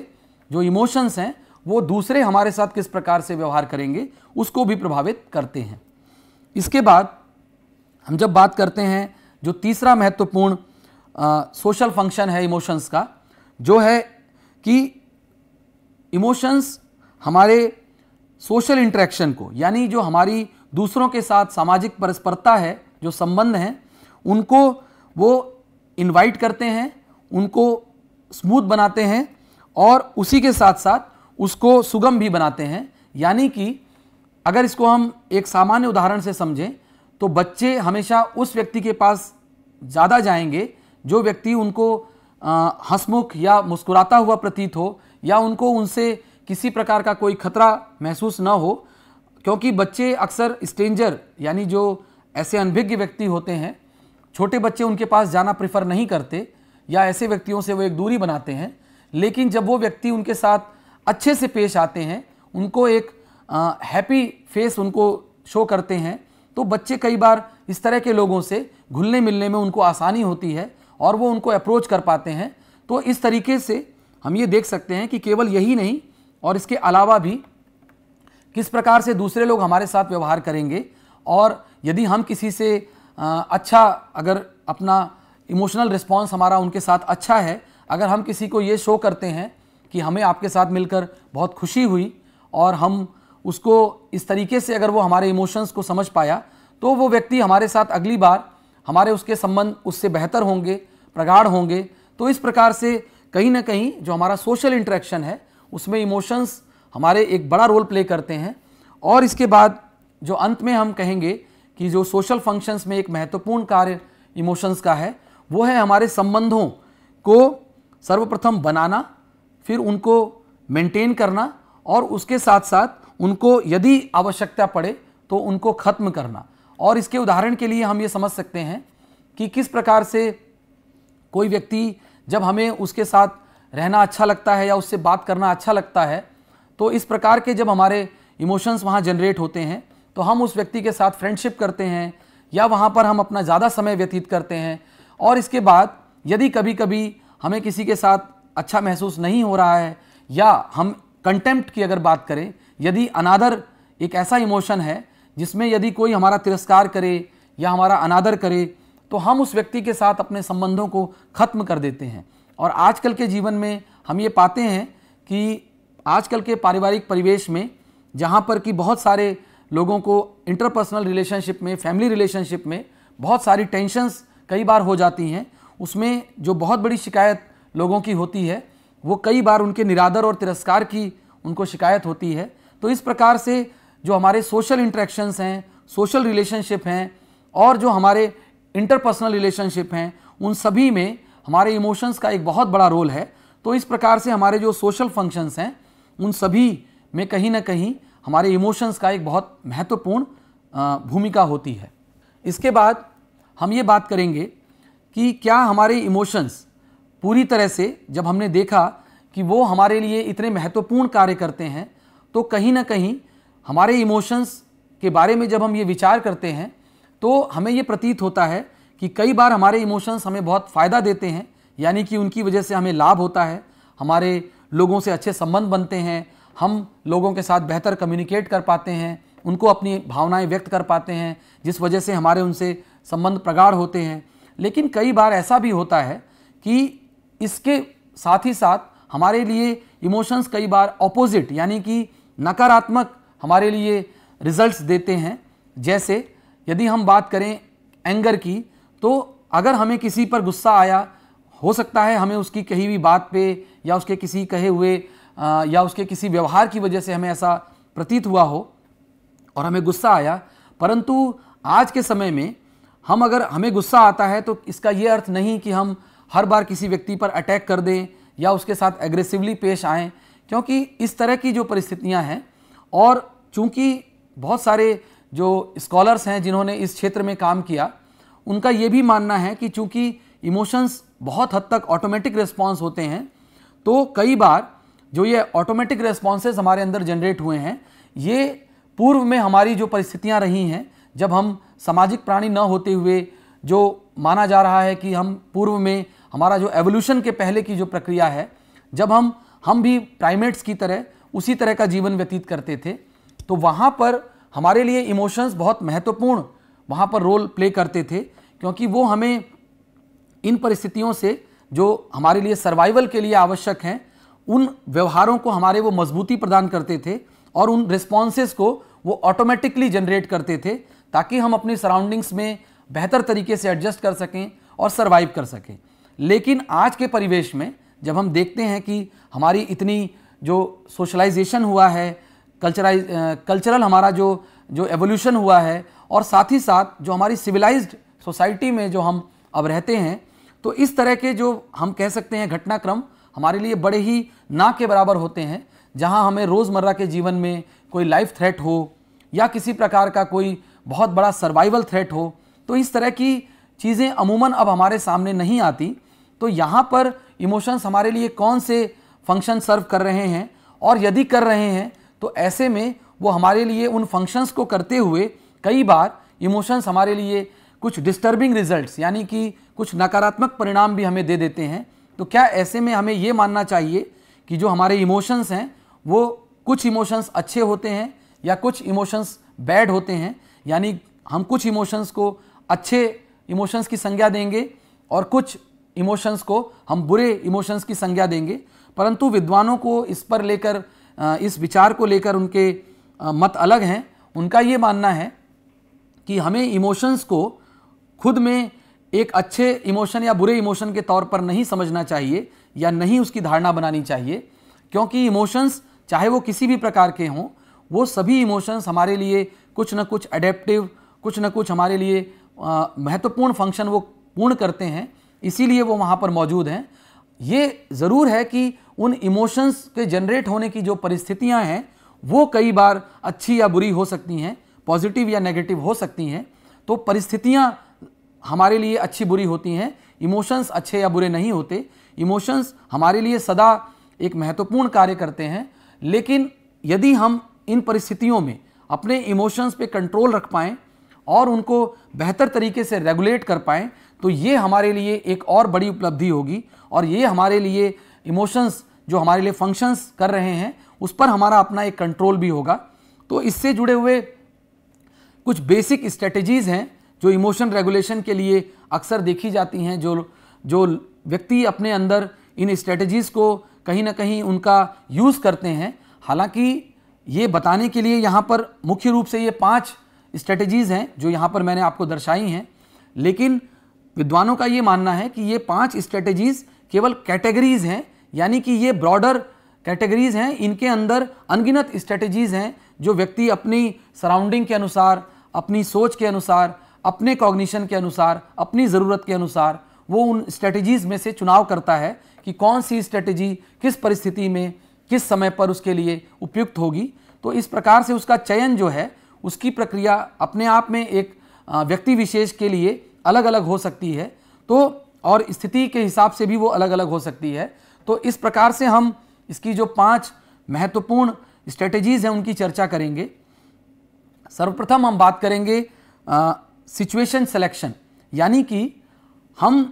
जो इमोशंस हैं वो दूसरे हमारे साथ किस प्रकार से व्यवहार करेंगे उसको भी प्रभावित करते हैं इसके बाद हम जब बात करते हैं जो तीसरा महत्वपूर्ण सोशल फंक्शन है इमोशंस का जो है कि इमोशंस हमारे सोशल इंटरेक्शन को यानी जो हमारी दूसरों के साथ सामाजिक परस्परता है जो संबंध हैं उनको वो इनवाइट करते हैं उनको स्मूथ बनाते हैं और उसी के साथ साथ उसको सुगम भी बनाते हैं यानी कि अगर इसको हम एक सामान्य उदाहरण से समझें तो बच्चे हमेशा उस व्यक्ति के पास ज़्यादा जाएंगे जो व्यक्ति उनको हंसमुख या मुस्कुराता हुआ प्रतीत हो या उनको उनसे किसी प्रकार का कोई खतरा महसूस न हो क्योंकि बच्चे अक्सर स्ट्रेंजर यानी जो ऐसे अनभिज्ञ व्यक्ति होते हैं छोटे बच्चे उनके पास जाना प्रेफर नहीं करते या ऐसे व्यक्तियों से वो एक दूरी बनाते हैं लेकिन जब वो व्यक्ति उनके साथ अच्छे से पेश आते हैं उनको एक हैप्पी फेस उनको शो करते हैं तो बच्चे कई बार इस तरह के लोगों से घुलने मिलने में उनको आसानी होती है और वो उनको अप्रोच कर पाते हैं तो इस तरीके से हम ये देख सकते हैं कि केवल यही नहीं और इसके अलावा भी किस प्रकार से दूसरे लोग हमारे साथ व्यवहार करेंगे और यदि हम किसी से अच्छा अगर अपना इमोशनल रिस्पॉन्स हमारा उनके साथ अच्छा है अगर हम किसी को ये शो करते हैं कि हमें आपके साथ मिलकर बहुत खुशी हुई और हम उसको इस तरीके से अगर वो हमारे इमोशंस को समझ पाया तो वो व्यक्ति हमारे साथ अगली बार हमारे उसके संबंध उससे बेहतर होंगे प्रगाढ़ होंगे तो इस प्रकार से कहीं ना कहीं जो हमारा सोशल इंटरेक्शन है उसमें इमोशंस हमारे एक बड़ा रोल प्ले करते हैं और इसके बाद जो अंत में हम कहेंगे कि जो सोशल फंक्शंस में एक महत्वपूर्ण कार्य इमोशंस का है वो है हमारे संबंधों को सर्वप्रथम बनाना फिर उनको मेंटेन करना और उसके साथ साथ उनको यदि आवश्यकता पड़े तो उनको ख़त्म करना और इसके उदाहरण के लिए हम ये समझ सकते हैं कि किस प्रकार से कोई व्यक्ति जब हमें उसके साथ रहना अच्छा लगता है या उससे बात करना अच्छा लगता है तो इस प्रकार के जब हमारे इमोशंस वहाँ जनरेट होते हैं तो हम उस व्यक्ति के साथ फ्रेंडशिप करते हैं या वहाँ पर हम अपना ज़्यादा समय व्यतीत करते हैं और इसके बाद यदि कभी कभी हमें किसी के साथ अच्छा महसूस नहीं हो रहा है या हम कंटेम्प्ट की अगर बात करें यदि अनादर एक ऐसा इमोशन है जिसमें यदि कोई हमारा तिरस्कार करे या हमारा अनादर करे तो हम उस व्यक्ति के साथ अपने संबंधों को ख़त्म कर देते हैं और आजकल के जीवन में हम ये पाते हैं कि आजकल के पारिवारिक परिवेश में जहाँ पर कि बहुत सारे लोगों को इंटरपर्सनल रिलेशनशिप में फैमिली रिलेशनशिप में बहुत सारी टेंशंस कई बार हो जाती हैं उसमें जो बहुत बड़ी शिकायत लोगों की होती है वो कई बार उनके निरादर और तिरस्कार की उनको शिकायत होती है तो इस प्रकार से जो हमारे सोशल इंट्रैक्शंस हैं सोशल रिलेशनशिप हैं और जो हमारे इंटरपर्सनल रिलेशनशिप हैं उन सभी में हमारे इमोशंस का एक बहुत बड़ा रोल है तो इस प्रकार से हमारे जो सोशल फंक्शंस हैं उन सभी में कहीं ना कहीं हमारे इमोशंस का एक बहुत महत्वपूर्ण भूमिका होती है इसके बाद हम ये बात करेंगे कि क्या हमारे इमोशंस पूरी तरह से जब हमने देखा कि वो हमारे लिए इतने महत्वपूर्ण कार्य करते हैं तो कहीं ना कहीं हमारे इमोशंस के बारे में जब हम ये विचार करते हैं तो हमें ये प्रतीत होता है कि कई बार हमारे इमोशंस हमें बहुत फ़ायदा देते हैं यानी कि उनकी वजह से हमें लाभ होता है हमारे लोगों से अच्छे संबंध बनते हैं हम लोगों के साथ बेहतर कम्युनिकेट कर पाते हैं उनको अपनी भावनाएं व्यक्त कर पाते हैं जिस वजह से हमारे उनसे संबंध प्रगाढ़ होते हैं लेकिन कई बार ऐसा भी होता है कि इसके साथ ही साथ हमारे लिए इमोशंस कई बार ऑपोजिट यानी कि नकारात्मक हमारे लिए रिजल्ट्स देते हैं जैसे यदि हम बात करें एंगर की तो अगर हमें किसी पर गुस्सा आया हो सकता है हमें उसकी कही हुई बात पे या उसके किसी कहे हुए आ, या उसके किसी व्यवहार की वजह से हमें ऐसा प्रतीत हुआ हो और हमें गुस्सा आया परंतु आज के समय में हम अगर हमें गुस्सा आता है तो इसका ये अर्थ नहीं कि हम हर बार किसी व्यक्ति पर अटैक कर दें या उसके साथ एग्रेसिवली पेश आएँ क्योंकि इस तरह की जो परिस्थितियाँ हैं और चूँकि बहुत सारे जो स्कॉलर्स हैं जिन्होंने इस क्षेत्र में काम किया उनका ये भी मानना है कि चूँकि इमोशंस बहुत हद तक ऑटोमेटिक रिस्पॉन्स होते हैं तो कई बार जो ये ऑटोमेटिक रिस्पॉन्सेज हमारे अंदर जनरेट हुए हैं ये पूर्व में हमारी जो परिस्थितियाँ रही हैं जब हम सामाजिक प्राणी न होते हुए जो माना जा रहा है कि हम पूर्व में हमारा जो एवोल्यूशन के पहले की जो प्रक्रिया है जब हम हम भी प्राइमेट्स की तरह उसी तरह का जीवन व्यतीत करते थे तो वहाँ पर हमारे लिए इमोशंस बहुत महत्वपूर्ण वहाँ पर रोल प्ले करते थे क्योंकि वो हमें इन परिस्थितियों से जो हमारे लिए सर्वाइवल के लिए आवश्यक हैं उन व्यवहारों को हमारे वो मजबूती प्रदान करते थे और उन रिस्पॉन्सेज को वो ऑटोमेटिकली जनरेट करते थे ताकि हम अपनी सराउंडिंग्स में बेहतर तरीके से एडजस्ट कर सकें और सर्वाइव कर सकें लेकिन आज के परिवेश में जब हम देखते हैं कि हमारी इतनी जो सोशलाइजेशन हुआ है कल्चराइज कल्चरल हमारा जो जो एवोल्यूशन हुआ है और साथ ही साथ जो हमारी सिविलाइज्ड सोसाइटी में जो हम अब रहते हैं तो इस तरह के जो हम कह सकते हैं घटनाक्रम हमारे लिए बड़े ही ना के बराबर होते हैं जहां हमें रोज़मर्रा के जीवन में कोई लाइफ थ्रेट हो या किसी प्रकार का कोई बहुत बड़ा सर्वाइवल थ्रेट हो तो इस तरह की चीज़ें अमूमन अब हमारे सामने नहीं आती तो यहाँ पर इमोशंस हमारे लिए कौन से फंक्शन सर्व कर रहे हैं और यदि कर रहे हैं तो ऐसे में वो हमारे लिए उन फंक्शंस को करते हुए कई बार इमोशंस हमारे लिए कुछ डिस्टर्बिंग रिजल्ट्स यानी कि कुछ नकारात्मक परिणाम भी हमें दे देते हैं तो क्या ऐसे में हमें ये मानना चाहिए कि जो हमारे इमोशंस हैं वो कुछ इमोशंस अच्छे होते हैं या कुछ इमोशंस बैड होते हैं यानी हम कुछ इमोशंस को अच्छे इमोशंस की संज्ञा देंगे और कुछ इमोशंस को हम बुरे इमोशंस की संज्ञा देंगे परंतु विद्वानों को इस पर लेकर इस विचार को लेकर उनके मत अलग हैं उनका ये मानना है कि हमें इमोशंस को खुद में एक अच्छे इमोशन या बुरे इमोशन के तौर पर नहीं समझना चाहिए या नहीं उसकी धारणा बनानी चाहिए क्योंकि इमोशंस चाहे वो किसी भी प्रकार के हों वो सभी इमोशंस हमारे लिए कुछ ना कुछ अडेप्टिव कुछ ना कुछ हमारे लिए महत्वपूर्ण फंक्शन वो पूर्ण करते हैं इसीलिए वो वहाँ पर मौजूद हैं ये ज़रूर है कि उन इमोशंस के जनरेट होने की जो परिस्थितियाँ हैं वो कई बार अच्छी या बुरी हो सकती हैं पॉजिटिव या नेगेटिव हो सकती हैं तो परिस्थितियाँ हमारे लिए अच्छी बुरी होती हैं इमोशंस अच्छे या बुरे नहीं होते इमोशंस हमारे लिए सदा एक महत्वपूर्ण कार्य करते हैं लेकिन यदि हम इन परिस्थितियों में अपने इमोशंस पे कंट्रोल रख पाएँ और उनको बेहतर तरीके से रेगुलेट कर पाएँ तो ये हमारे लिए एक और बड़ी उपलब्धि होगी और ये हमारे लिए इमोशंस जो हमारे लिए फंक्शंस कर रहे हैं उस पर हमारा अपना एक कंट्रोल भी होगा तो इससे जुड़े हुए कुछ बेसिक स्ट्रेटजीज़ हैं जो इमोशन रेगुलेशन के लिए अक्सर देखी जाती हैं जो जो व्यक्ति अपने अंदर इन स्ट्रेटजीज़ को कहीं ना कहीं उनका यूज़ करते हैं हालांकि ये बताने के लिए यहाँ पर मुख्य रूप से ये पांच स्ट्रेटजीज़ हैं जो यहाँ पर मैंने आपको दर्शाई हैं लेकिन विद्वानों का ये मानना है कि ये पांच स्ट्रेटजीज़ केवल कैटेगरीज़ हैं यानी कि ये ब्रॉडर कैटेगरीज़ हैं इनके अंदर अनगिनत स्ट्रेटजीज़ हैं जो व्यक्ति अपनी सराउंडिंग के अनुसार अपनी सोच के अनुसार अपने कॉग्निशन के अनुसार अपनी ज़रूरत के अनुसार वो उन स्ट्रेटजीज़ में से चुनाव करता है कि कौन सी स्ट्रेटजी किस परिस्थिति में किस समय पर उसके लिए उपयुक्त होगी तो इस प्रकार से उसका चयन जो है उसकी प्रक्रिया अपने आप में एक व्यक्ति विशेष के लिए अलग अलग हो सकती है तो और स्थिति के हिसाब से भी वो अलग अलग हो सकती है तो इस प्रकार से हम इसकी जो पांच महत्वपूर्ण स्ट्रेटजीज़ हैं उनकी चर्चा करेंगे सर्वप्रथम हम बात करेंगे सिचुएशन सिलेक्शन यानी कि हम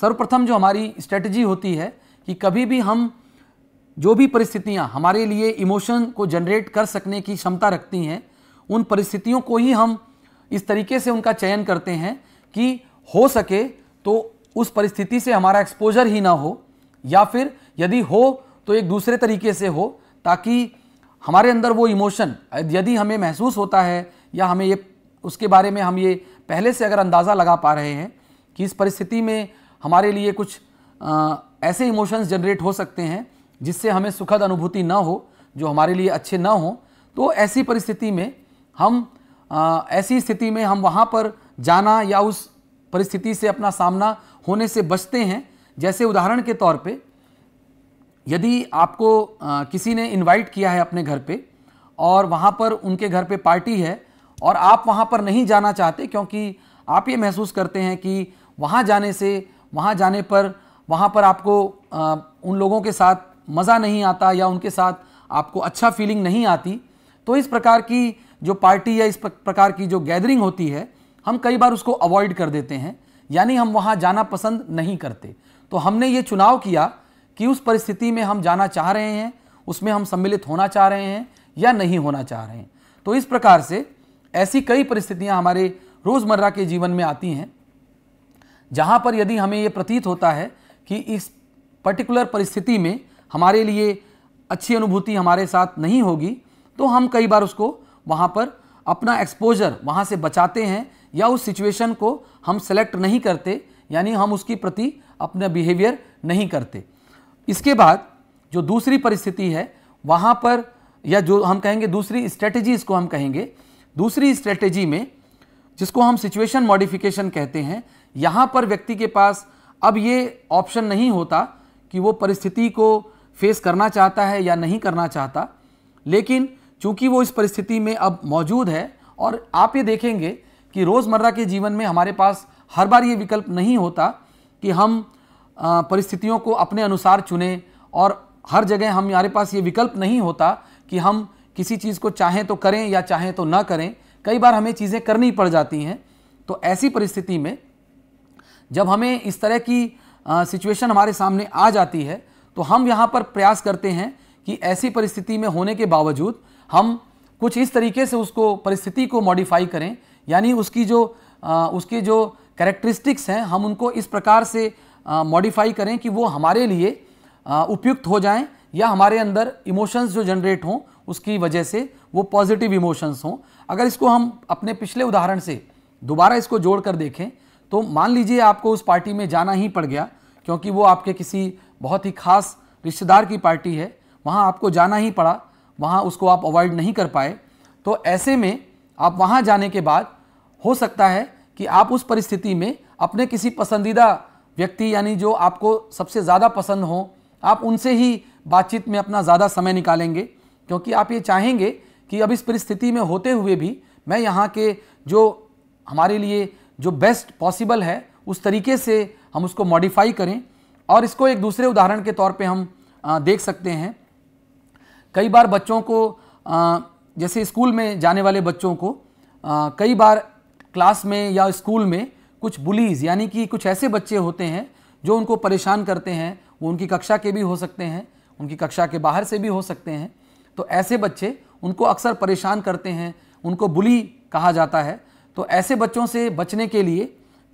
सर्वप्रथम जो हमारी स्ट्रेटजी होती है कि कभी भी हम जो भी परिस्थितियाँ हमारे लिए इमोशन को जनरेट कर सकने की क्षमता रखती हैं उन परिस्थितियों को ही हम इस तरीके से उनका चयन करते हैं कि हो सके तो उस परिस्थिति से हमारा एक्सपोजर ही ना हो या फिर यदि हो तो एक दूसरे तरीके से हो ताकि हमारे अंदर वो इमोशन यदि हमें महसूस होता है या हमें ये उसके बारे में हम ये पहले से अगर अंदाज़ा लगा पा रहे हैं कि इस परिस्थिति में हमारे लिए कुछ आ, ऐसे इमोशंस जनरेट हो सकते हैं जिससे हमें सुखद अनुभूति ना हो जो हमारे लिए अच्छे ना हो तो ऐसी परिस्थिति में हम आ, ऐसी स्थिति में हम वहाँ पर जाना या उस परिस्थिति से अपना सामना होने से बचते हैं जैसे उदाहरण के तौर पे यदि आपको आ, किसी ने इनवाइट किया है अपने घर पे और वहाँ पर उनके घर पे पार्टी है और आप वहाँ पर नहीं जाना चाहते क्योंकि आप ये महसूस करते हैं कि वहाँ जाने से वहाँ जाने पर वहाँ पर आपको आ, उन लोगों के साथ मज़ा नहीं आता या उनके साथ आपको अच्छा फीलिंग नहीं आती तो इस प्रकार की जो पार्टी या इस प्रकार की जो गैदरिंग होती है हम कई बार उसको अवॉइड कर देते हैं यानी हम वहाँ जाना पसंद नहीं करते तो हमने ये चुनाव किया कि उस परिस्थिति में हम जाना चाह रहे हैं उसमें हम सम्मिलित होना चाह रहे हैं या नहीं होना चाह रहे हैं तो इस प्रकार से ऐसी कई परिस्थितियाँ हमारे रोज़मर्रा के जीवन में आती हैं जहाँ पर यदि हमें ये प्रतीत होता है कि इस पर्टिकुलर परिस्थिति में हमारे लिए अच्छी अनुभूति हमारे साथ नहीं होगी तो हम कई बार उसको वहाँ पर अपना एक्सपोजर वहाँ से बचाते हैं या उस सिचुएशन को हम सेलेक्ट नहीं करते यानी हम उसकी प्रति अपना बिहेवियर नहीं करते इसके बाद जो दूसरी परिस्थिति है वहाँ पर या जो हम कहेंगे दूसरी स्ट्रेटेजी इसको हम कहेंगे दूसरी स्ट्रेटेजी में जिसको हम सिचुएशन मॉडिफिकेशन कहते हैं यहाँ पर व्यक्ति के पास अब ये ऑप्शन नहीं होता कि वो परिस्थिति को फेस करना चाहता है या नहीं करना चाहता लेकिन चूंकि वो इस परिस्थिति में अब मौजूद है और आप ये देखेंगे कि रोज़मर्रा के जीवन में हमारे पास हर बार ये विकल्प नहीं होता कि हम परिस्थितियों को अपने अनुसार चुने और हर जगह हम हमारे पास ये विकल्प नहीं होता कि हम किसी चीज़ को चाहें तो करें या चाहें तो ना करें कई बार हमें चीज़ें करनी पड़ जाती हैं तो ऐसी परिस्थिति में जब हमें इस तरह की सिचुएशन हमारे सामने आ जाती है तो हम यहाँ पर प्रयास करते हैं कि ऐसी परिस्थिति में होने के बावजूद हम कुछ इस तरीके से उसको परिस्थिति को मॉडिफाई करें यानी उसकी जो आ, उसके जो कैरेक्टरिस्टिक्स हैं हम उनको इस प्रकार से मॉडिफाई करें कि वो हमारे लिए आ, उपयुक्त हो जाएं या हमारे अंदर इमोशंस जो जनरेट हों उसकी वजह से वो पॉजिटिव इमोशंस हों अगर इसको हम अपने पिछले उदाहरण से दोबारा इसको जोड़ कर देखें तो मान लीजिए आपको उस पार्टी में जाना ही पड़ गया क्योंकि वो आपके किसी बहुत ही खास रिश्तेदार की पार्टी है वहाँ आपको जाना ही पड़ा वहाँ उसको आप अवॉइड नहीं कर पाए तो ऐसे में आप वहाँ जाने के बाद हो सकता है कि आप उस परिस्थिति में अपने किसी पसंदीदा व्यक्ति यानी जो आपको सबसे ज़्यादा पसंद हो आप उनसे ही बातचीत में अपना ज़्यादा समय निकालेंगे क्योंकि आप ये चाहेंगे कि अब इस परिस्थिति में होते हुए भी मैं यहाँ के जो हमारे लिए जो बेस्ट पॉसिबल है उस तरीके से हम उसको मॉडिफाई करें और इसको एक दूसरे उदाहरण के तौर पे हम देख सकते हैं कई बार बच्चों को जैसे स्कूल में जाने वाले बच्चों को कई बार क्लास में या स्कूल में कुछ बुलीज यानी कि कुछ ऐसे बच्चे होते हैं जो उनको परेशान करते हैं वो उनकी कक्षा के भी हो सकते हैं उनकी कक्षा के बाहर से भी हो सकते हैं तो ऐसे बच्चे उनको अक्सर परेशान करते हैं उनको बुली कहा जाता है तो ऐसे बच्चों से बचने के लिए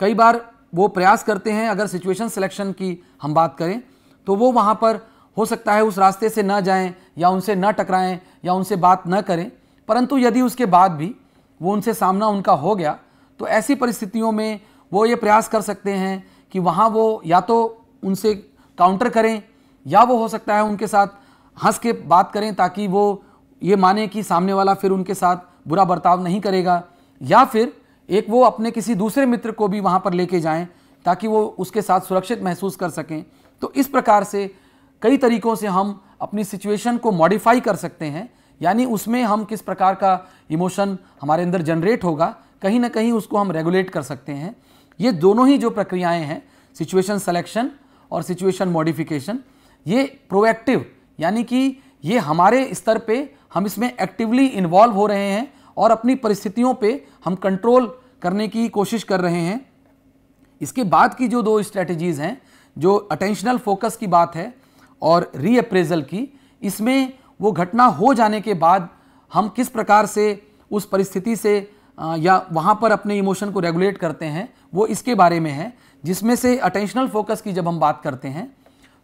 कई बार वो प्रयास करते हैं अगर सिचुएशन सिलेक्शन की हम बात करें तो वो वहाँ पर हो सकता है उस रास्ते से ना जाएं या उनसे ना टकराएं या उनसे बात ना करें परंतु यदि उसके बाद भी वो उनसे सामना उनका हो गया तो ऐसी परिस्थितियों में वो ये प्रयास कर सकते हैं कि वहाँ वो या तो उनसे काउंटर करें या वो हो सकता है उनके साथ हंस के बात करें ताकि वो ये माने कि सामने वाला फिर उनके साथ बुरा बर्ताव नहीं करेगा या फिर एक वो अपने किसी दूसरे मित्र को भी वहाँ पर लेके जाएं ताकि वो उसके साथ सुरक्षित महसूस कर सकें तो इस प्रकार से कई तरीक़ों से हम अपनी सिचुएशन को मॉडिफाई कर सकते हैं यानी उसमें हम किस प्रकार का इमोशन हमारे अंदर जनरेट होगा कहीं ना कहीं उसको हम रेगुलेट कर सकते हैं ये दोनों ही जो प्रक्रियाएं हैं सिचुएशन सलेक्शन और सिचुएशन मॉडिफिकेशन ये प्रोएक्टिव यानी कि ये हमारे स्तर पे हम इसमें एक्टिवली इन्वॉल्व हो रहे हैं और अपनी परिस्थितियों पे हम कंट्रोल करने की कोशिश कर रहे हैं इसके बाद की जो दो स्ट्रेटजीज हैं जो अटेंशनल फोकस की बात है और रीअप्रेजल की इसमें वो घटना हो जाने के बाद हम किस प्रकार से उस परिस्थिति से या वहाँ पर अपने इमोशन को रेगुलेट करते हैं वो इसके बारे में है जिसमें से अटेंशनल फोकस की जब हम बात करते हैं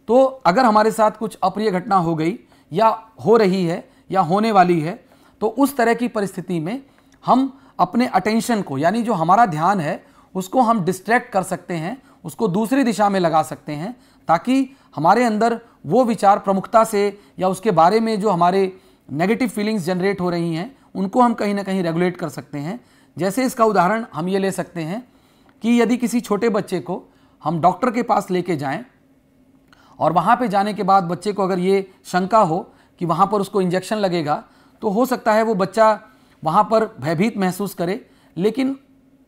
तो अगर हमारे साथ कुछ अप्रिय घटना हो गई या हो रही है या होने वाली है तो उस तरह की परिस्थिति में हम अपने अटेंशन को यानी जो हमारा ध्यान है उसको हम डिस्ट्रैक्ट कर सकते हैं उसको दूसरी दिशा में लगा सकते हैं ताकि हमारे अंदर वो विचार प्रमुखता से या उसके बारे में जो हमारे नेगेटिव फीलिंग्स जनरेट हो रही हैं उनको हम कहीं ना कहीं रेगुलेट कर सकते हैं जैसे इसका उदाहरण हम ये ले सकते हैं कि यदि किसी छोटे बच्चे को हम डॉक्टर के पास लेके जाएं और वहाँ पे जाने के बाद बच्चे को अगर ये शंका हो कि वहाँ पर उसको इंजेक्शन लगेगा तो हो सकता है वो बच्चा वहाँ पर भयभीत महसूस करे लेकिन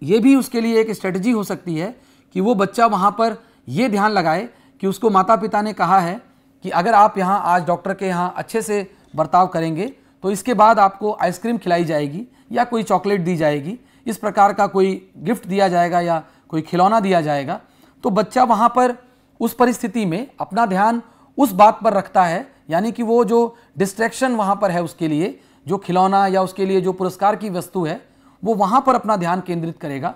ये भी उसके लिए एक स्ट्रेटजी हो सकती है कि वो बच्चा वहाँ पर ये ध्यान लगाए कि उसको माता पिता ने कहा है कि अगर आप यहाँ आज डॉक्टर के यहाँ अच्छे से बर्ताव करेंगे तो इसके बाद आपको आइसक्रीम खिलाई जाएगी या कोई चॉकलेट दी जाएगी इस प्रकार का कोई गिफ्ट दिया जाएगा या कोई खिलौना दिया जाएगा तो बच्चा वहाँ पर उस परिस्थिति में अपना ध्यान उस बात पर रखता है यानी कि वो जो डिस्ट्रैक्शन वहाँ पर है उसके लिए जो खिलौना या उसके लिए जो पुरस्कार की वस्तु है वो वहाँ पर अपना ध्यान केंद्रित करेगा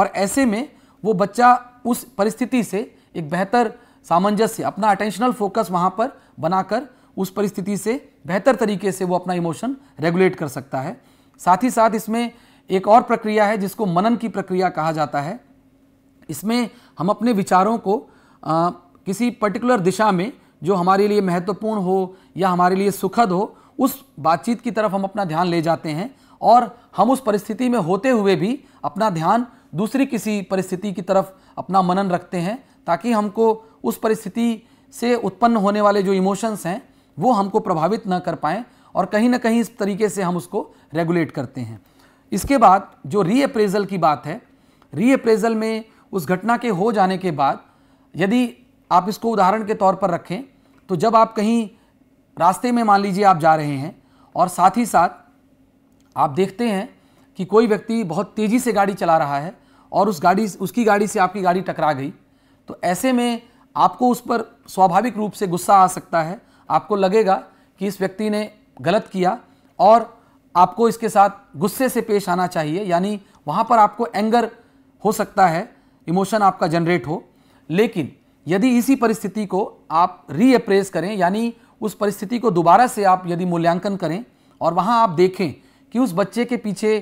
और ऐसे में वो बच्चा उस परिस्थिति से एक बेहतर सामंजस्य अपना अटेंशनल फोकस वहाँ पर बनाकर उस परिस्थिति से बेहतर तरीके से वो अपना इमोशन रेगुलेट कर सकता है साथ ही साथ इसमें एक और प्रक्रिया है जिसको मनन की प्रक्रिया कहा जाता है इसमें हम अपने विचारों को आ, किसी पर्टिकुलर दिशा में जो हमारे लिए महत्वपूर्ण हो या हमारे लिए सुखद हो उस बातचीत की तरफ हम अपना ध्यान ले जाते हैं और हम उस परिस्थिति में होते हुए भी अपना ध्यान दूसरी किसी परिस्थिति की तरफ अपना मनन रखते हैं ताकि हमको उस परिस्थिति से उत्पन्न होने वाले जो इमोशंस हैं वो हमको प्रभावित ना कर पाएँ और कहीं ना कहीं इस तरीके से हम उसको रेगुलेट करते हैं इसके बाद जो रीअप्रेजल की बात है रीअप्रेजल में उस घटना के हो जाने के बाद यदि आप इसको उदाहरण के तौर पर रखें तो जब आप कहीं रास्ते में मान लीजिए आप जा रहे हैं और साथ ही साथ आप देखते हैं कि कोई व्यक्ति बहुत तेज़ी से गाड़ी चला रहा है और उस गाड़ी उसकी गाड़ी से आपकी गाड़ी टकरा गई तो ऐसे में आपको उस पर स्वाभाविक रूप से गुस्सा आ सकता है आपको लगेगा कि इस व्यक्ति ने गलत किया और आपको इसके साथ गुस्से से पेश आना चाहिए यानी वहाँ पर आपको एंगर हो सकता है इमोशन आपका जनरेट हो लेकिन यदि इसी परिस्थिति को आप रीअप्रेस करें यानी उस परिस्थिति को दोबारा से आप यदि मूल्यांकन करें और वहाँ आप देखें कि उस बच्चे के पीछे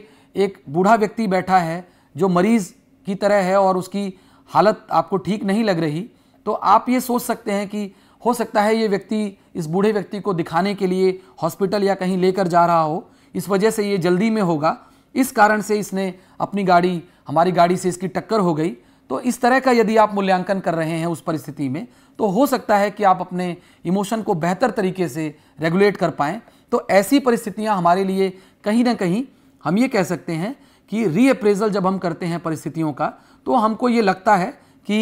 एक बूढ़ा व्यक्ति बैठा है जो मरीज़ की तरह है और उसकी हालत आपको ठीक नहीं लग रही तो आप ये सोच सकते हैं कि हो सकता है ये व्यक्ति इस बूढ़े व्यक्ति को दिखाने के लिए हॉस्पिटल या कहीं लेकर जा रहा हो इस वजह से ये जल्दी में होगा इस कारण से इसने अपनी गाड़ी हमारी गाड़ी से इसकी टक्कर हो गई तो इस तरह का यदि आप मूल्यांकन कर रहे हैं उस परिस्थिति में तो हो सकता है कि आप अपने इमोशन को बेहतर तरीके से रेगुलेट कर पाएं तो ऐसी परिस्थितियाँ हमारे लिए कहीं ना कहीं हम ये कह सकते हैं कि रीअप्रेजल जब हम करते हैं परिस्थितियों का तो हमको ये लगता है कि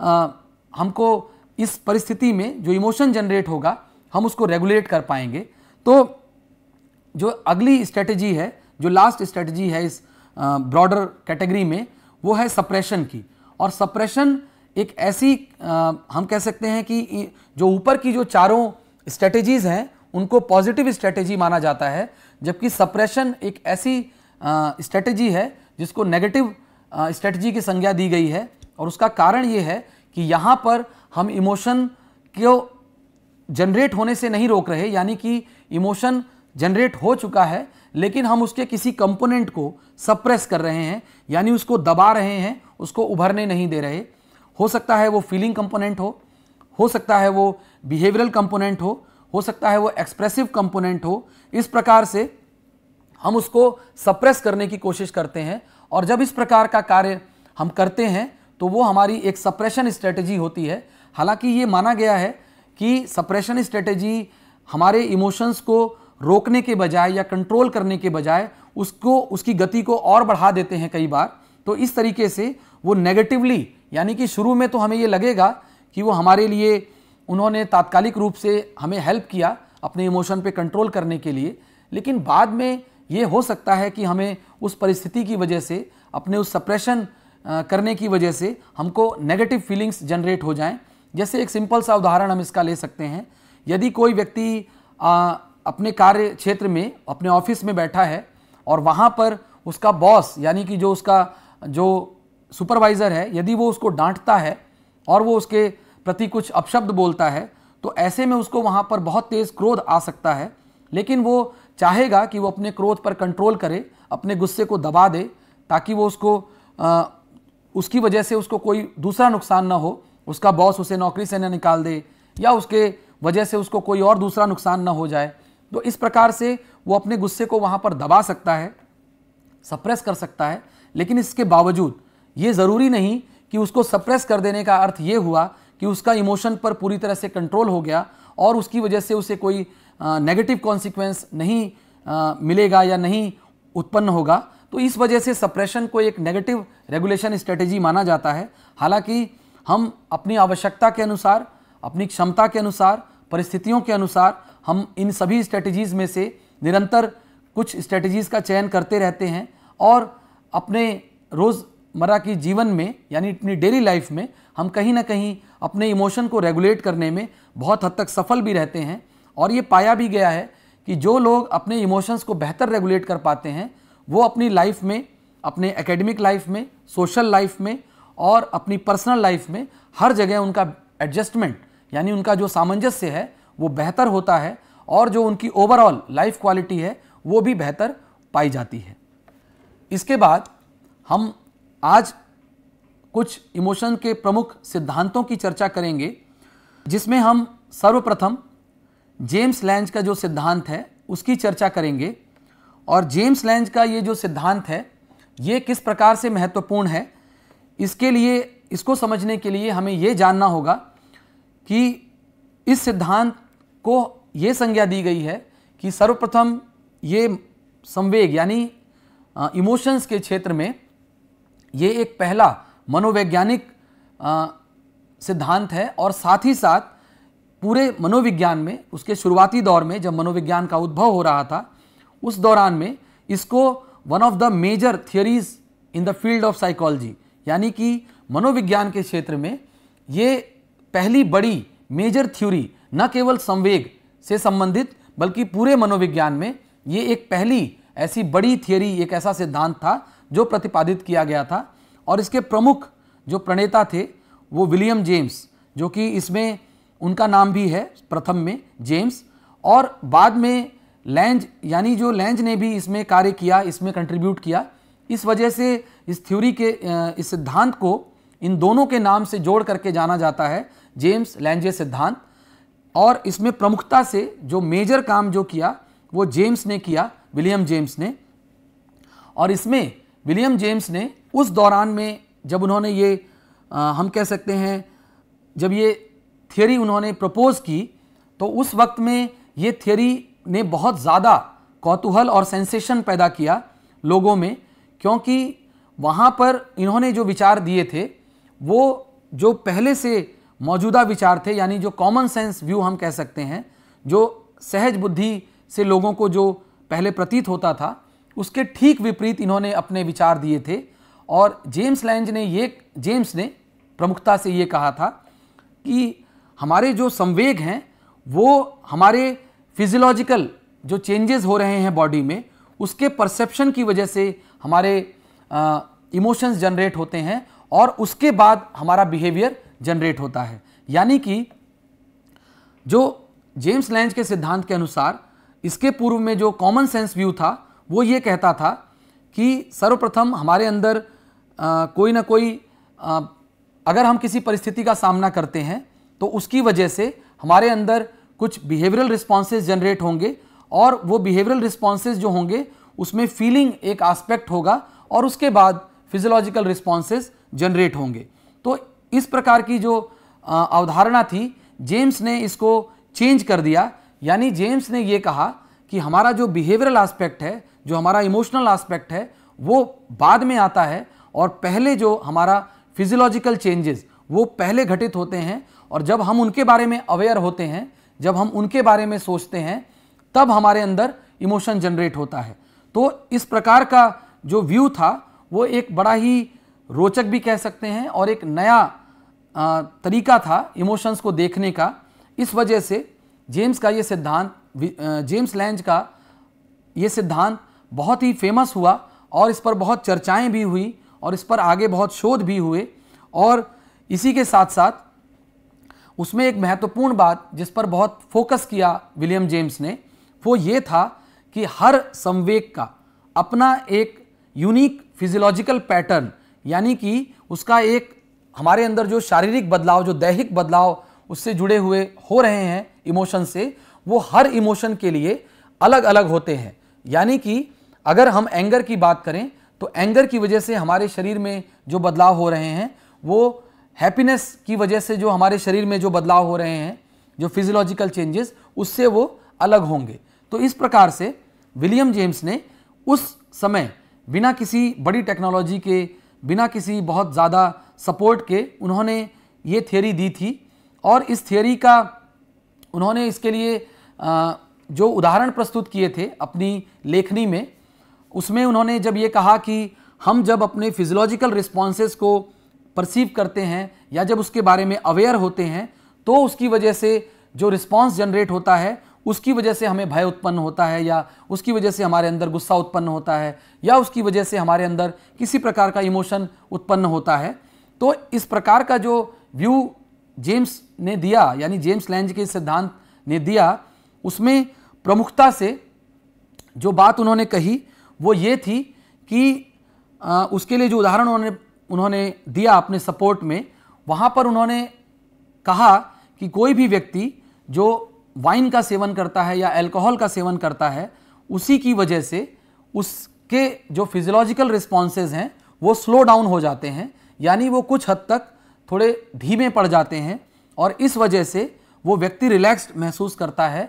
आ, हमको इस परिस्थिति में जो इमोशन जनरेट होगा हम उसको रेगुलेट कर पाएंगे तो जो अगली स्ट्रेटजी है जो लास्ट स्ट्रेटजी है इस ब्रॉडर कैटेगरी में वो है सप्रेशन की और सप्रेशन एक ऐसी आ, हम कह सकते हैं कि जो ऊपर की जो चारों स्ट्रेटेजीज हैं उनको पॉजिटिव स्ट्रेटेजी माना जाता है जबकि सप्रेशन एक ऐसी स्ट्रेटेजी है जिसको नेगेटिव स्ट्रेटेजी की संज्ञा दी गई है और उसका कारण ये है कि यहाँ पर हम इमोशन को जनरेट होने से नहीं रोक रहे यानी कि इमोशन जनरेट हो चुका है लेकिन हम उसके किसी कंपोनेंट को सप्रेस कर रहे हैं यानी उसको दबा रहे हैं उसको उभरने नहीं दे रहे हो सकता है वो फीलिंग कंपोनेंट हो हो सकता है वो बिहेवियरल कंपोनेंट हो हो सकता है वो एक्सप्रेसिव कंपोनेंट हो इस प्रकार से हम उसको सप्रेस करने की कोशिश करते हैं और जब इस प्रकार का कार्य हम करते हैं तो वो हमारी एक सप्रेशन स्ट्रेटजी होती है हालांकि ये माना गया है कि सप्रेशन स्ट्रेटजी हमारे इमोशंस को रोकने के बजाय या कंट्रोल करने के बजाय उसको उसकी गति को और बढ़ा देते हैं कई बार तो इस तरीके से वो नेगेटिवली यानी कि शुरू में तो हमें ये लगेगा कि वो हमारे लिए उन्होंने तात्कालिक रूप से हमें हेल्प किया अपने इमोशन पे कंट्रोल करने के लिए लेकिन बाद में ये हो सकता है कि हमें उस परिस्थिति की वजह से अपने उस सप्रेशन करने की वजह से हमको नेगेटिव फीलिंग्स जनरेट हो जाएं जैसे एक सिंपल सा उदाहरण हम इसका ले सकते हैं यदि कोई व्यक्ति अपने कार्य क्षेत्र में अपने ऑफिस में बैठा है और वहाँ पर उसका बॉस यानी कि जो उसका जो सुपरवाइज़र है यदि वो उसको डांटता है और वो उसके प्रति कुछ अपशब्द बोलता है तो ऐसे में उसको वहाँ पर बहुत तेज़ क्रोध आ सकता है लेकिन वो चाहेगा कि वो अपने क्रोध पर कंट्रोल करे अपने गुस्से को दबा दे ताकि वो उसको आ, उसकी वजह से उसको कोई दूसरा नुकसान ना हो उसका बॉस उसे नौकरी से ना निकाल दे या उसके वजह से उसको कोई और दूसरा नुकसान ना हो जाए तो इस प्रकार से वो अपने गुस्से को वहाँ पर दबा सकता है सप्रेस कर सकता है लेकिन इसके बावजूद ये ज़रूरी नहीं कि उसको सप्रेस कर देने का अर्थ ये हुआ कि उसका इमोशन पर पूरी तरह से कंट्रोल हो गया और उसकी वजह से उसे कोई नेगेटिव कॉन्सिक्वेंस नहीं आ, मिलेगा या नहीं उत्पन्न होगा तो इस वजह से सप्रेशन को एक नेगेटिव रेगुलेशन स्ट्रेटेजी माना जाता है हालांकि हम अपनी आवश्यकता के अनुसार अपनी क्षमता के अनुसार परिस्थितियों के अनुसार हम इन सभी स्ट्रेटजीज़ में से निरंतर कुछ स्ट्रेटजीज़ का चयन करते रहते हैं और अपने रोज़मर्रा की जीवन में यानी अपनी डेली लाइफ में हम कहीं ना कहीं अपने इमोशन को रेगुलेट करने में बहुत हद तक सफल भी रहते हैं और ये पाया भी गया है कि जो लोग अपने इमोशंस को बेहतर रेगुलेट कर पाते हैं वो अपनी लाइफ में अपने एकेडमिक लाइफ में सोशल लाइफ में और अपनी पर्सनल लाइफ में हर जगह उनका एडजस्टमेंट यानी उनका जो सामंजस्य है वो बेहतर होता है और जो उनकी ओवरऑल लाइफ क्वालिटी है वो भी बेहतर पाई जाती है इसके बाद हम आज कुछ इमोशन के प्रमुख सिद्धांतों की चर्चा करेंगे जिसमें हम सर्वप्रथम जेम्स लैंज का जो सिद्धांत है उसकी चर्चा करेंगे और जेम्स लैंज का ये जो सिद्धांत है ये किस प्रकार से महत्वपूर्ण है इसके लिए इसको समझने के लिए हमें ये जानना होगा कि इस सिद्धांत को ये संज्ञा दी गई है कि सर्वप्रथम ये संवेग यानी इमोशंस के क्षेत्र में ये एक पहला मनोवैज्ञानिक सिद्धांत है और साथ ही साथ पूरे मनोविज्ञान में उसके शुरुआती दौर में जब मनोविज्ञान का उद्भव हो रहा था उस दौरान में इसको one of the major theories in the field of psychology यानी कि मनोविज्ञान के क्षेत्र में ये पहली बड़ी मेजर थ्योरी न केवल संवेग से संबंधित बल्कि पूरे मनोविज्ञान में ये एक पहली ऐसी बड़ी थियोरी एक ऐसा सिद्धांत था जो प्रतिपादित किया गया था और इसके प्रमुख जो प्रणेता थे वो विलियम जेम्स जो कि इसमें उनका नाम भी है प्रथम में जेम्स और बाद में लैंज यानी जो लैंज ने भी इसमें कार्य किया इसमें कंट्रीब्यूट किया इस वजह से इस थ्योरी के इस सिद्धांत को इन दोनों के नाम से जोड़ करके जाना जाता है जेम्स लैंजे सिद्धांत और इसमें प्रमुखता से जो मेजर काम जो किया वो जेम्स ने किया विलियम जेम्स ने और इसमें विलियम जेम्स ने उस दौरान में जब उन्होंने ये आ, हम कह सकते हैं जब ये थियोरी उन्होंने प्रपोज की तो उस वक्त में ये थियोरी ने बहुत ज़्यादा कौतूहल और सेंसेशन पैदा किया लोगों में क्योंकि वहाँ पर इन्होंने जो विचार दिए थे वो जो पहले से मौजूदा विचार थे यानी जो कॉमन सेंस व्यू हम कह सकते हैं जो सहज बुद्धि से लोगों को जो पहले प्रतीत होता था उसके ठीक विपरीत इन्होंने अपने विचार दिए थे और जेम्स लैंज ने ये जेम्स ने प्रमुखता से ये कहा था कि हमारे जो संवेग हैं वो हमारे फिजियोलॉजिकल जो चेंजेस हो रहे हैं बॉडी में उसके परसेप्शन की वजह से हमारे इमोशंस जनरेट होते हैं और उसके बाद हमारा बिहेवियर जनरेट होता है यानी कि जो जेम्स लैंज के सिद्धांत के अनुसार इसके पूर्व में जो कॉमन सेंस व्यू था वो ये कहता था कि सर्वप्रथम हमारे अंदर आ, कोई ना कोई आ, अगर हम किसी परिस्थिति का सामना करते हैं तो उसकी वजह से हमारे अंदर कुछ बिहेवियरल रिस्पॉन्सेज जनरेट होंगे और वो बिहेवियरल रिस्पॉन्सेज जो होंगे उसमें फीलिंग एक आस्पेक्ट होगा और उसके बाद फिजियोलॉजिकल रिस्पॉन्सेज जनरेट होंगे तो इस प्रकार की जो अवधारणा थी जेम्स ने इसको चेंज कर दिया यानी जेम्स ने ये कहा कि हमारा जो बिहेवियरल आस्पेक्ट है जो हमारा इमोशनल आस्पेक्ट है वो बाद में आता है और पहले जो हमारा फिजियोलॉजिकल चेंजेस वो पहले घटित होते हैं और जब हम उनके बारे में अवेयर होते हैं जब हम उनके बारे में सोचते हैं तब हमारे अंदर इमोशन जनरेट होता है तो इस प्रकार का जो व्यू था वो एक बड़ा ही रोचक भी कह सकते हैं और एक नया तरीका था इमोशंस को देखने का इस वजह से जेम्स का ये सिद्धांत जेम्स लैंज का ये सिद्धांत बहुत ही फेमस हुआ और इस पर बहुत चर्चाएं भी हुई और इस पर आगे बहुत शोध भी हुए और इसी के साथ साथ उसमें एक महत्वपूर्ण बात जिस पर बहुत फोकस किया विलियम जेम्स ने वो ये था कि हर संवेग का अपना एक यूनिक फिजियोलॉजिकल पैटर्न यानी कि उसका एक हमारे अंदर जो शारीरिक बदलाव जो दैहिक बदलाव उससे जुड़े हुए हो रहे हैं इमोशन से वो हर इमोशन के लिए अलग अलग होते हैं यानी कि अगर हम एंगर की बात करें तो एंगर की वजह से हमारे शरीर में जो बदलाव हो रहे हैं वो हैप्पीनेस की वजह से जो हमारे शरीर में जो बदलाव हो रहे हैं जो फिजियोलॉजिकल चेंजेस उससे वो अलग होंगे तो इस प्रकार से विलियम जेम्स ने उस समय बिना किसी बड़ी टेक्नोलॉजी के बिना किसी बहुत ज़्यादा सपोर्ट के उन्होंने ये थियोरी दी थी और इस थियोरी का उन्होंने इसके लिए जो उदाहरण प्रस्तुत किए थे अपनी लेखनी में उसमें उन्होंने जब ये कहा कि हम जब अपने फिजियोलॉजिकल रिस्पॉन्सेज को परसीव करते हैं या जब उसके बारे में अवेयर होते हैं तो उसकी वजह से जो रिस्पॉन्स जनरेट होता है उसकी वजह से हमें भय उत्पन्न होता है या उसकी वजह से हमारे अंदर गुस्सा उत्पन्न होता है या उसकी वजह से हमारे अंदर किसी प्रकार का इमोशन उत्पन्न होता है तो इस प्रकार का जो व्यू जेम्स ने दिया यानी जेम्स लैंज के सिद्धांत ने दिया उसमें प्रमुखता से जो बात उन्होंने कही वो ये थी कि आ, उसके लिए जो उदाहरण उन्होंने उन्होंने दिया अपने सपोर्ट में वहाँ पर उन्होंने कहा कि कोई भी व्यक्ति जो वाइन का सेवन करता है या अल्कोहल का सेवन करता है उसी की वजह से उसके जो फिजियोलॉजिकल रिस्पॉन्सेज हैं वो स्लो डाउन हो जाते हैं यानी वो कुछ हद तक थोड़े धीमे पड़ जाते हैं और इस वजह से वो व्यक्ति रिलैक्स्ड महसूस करता है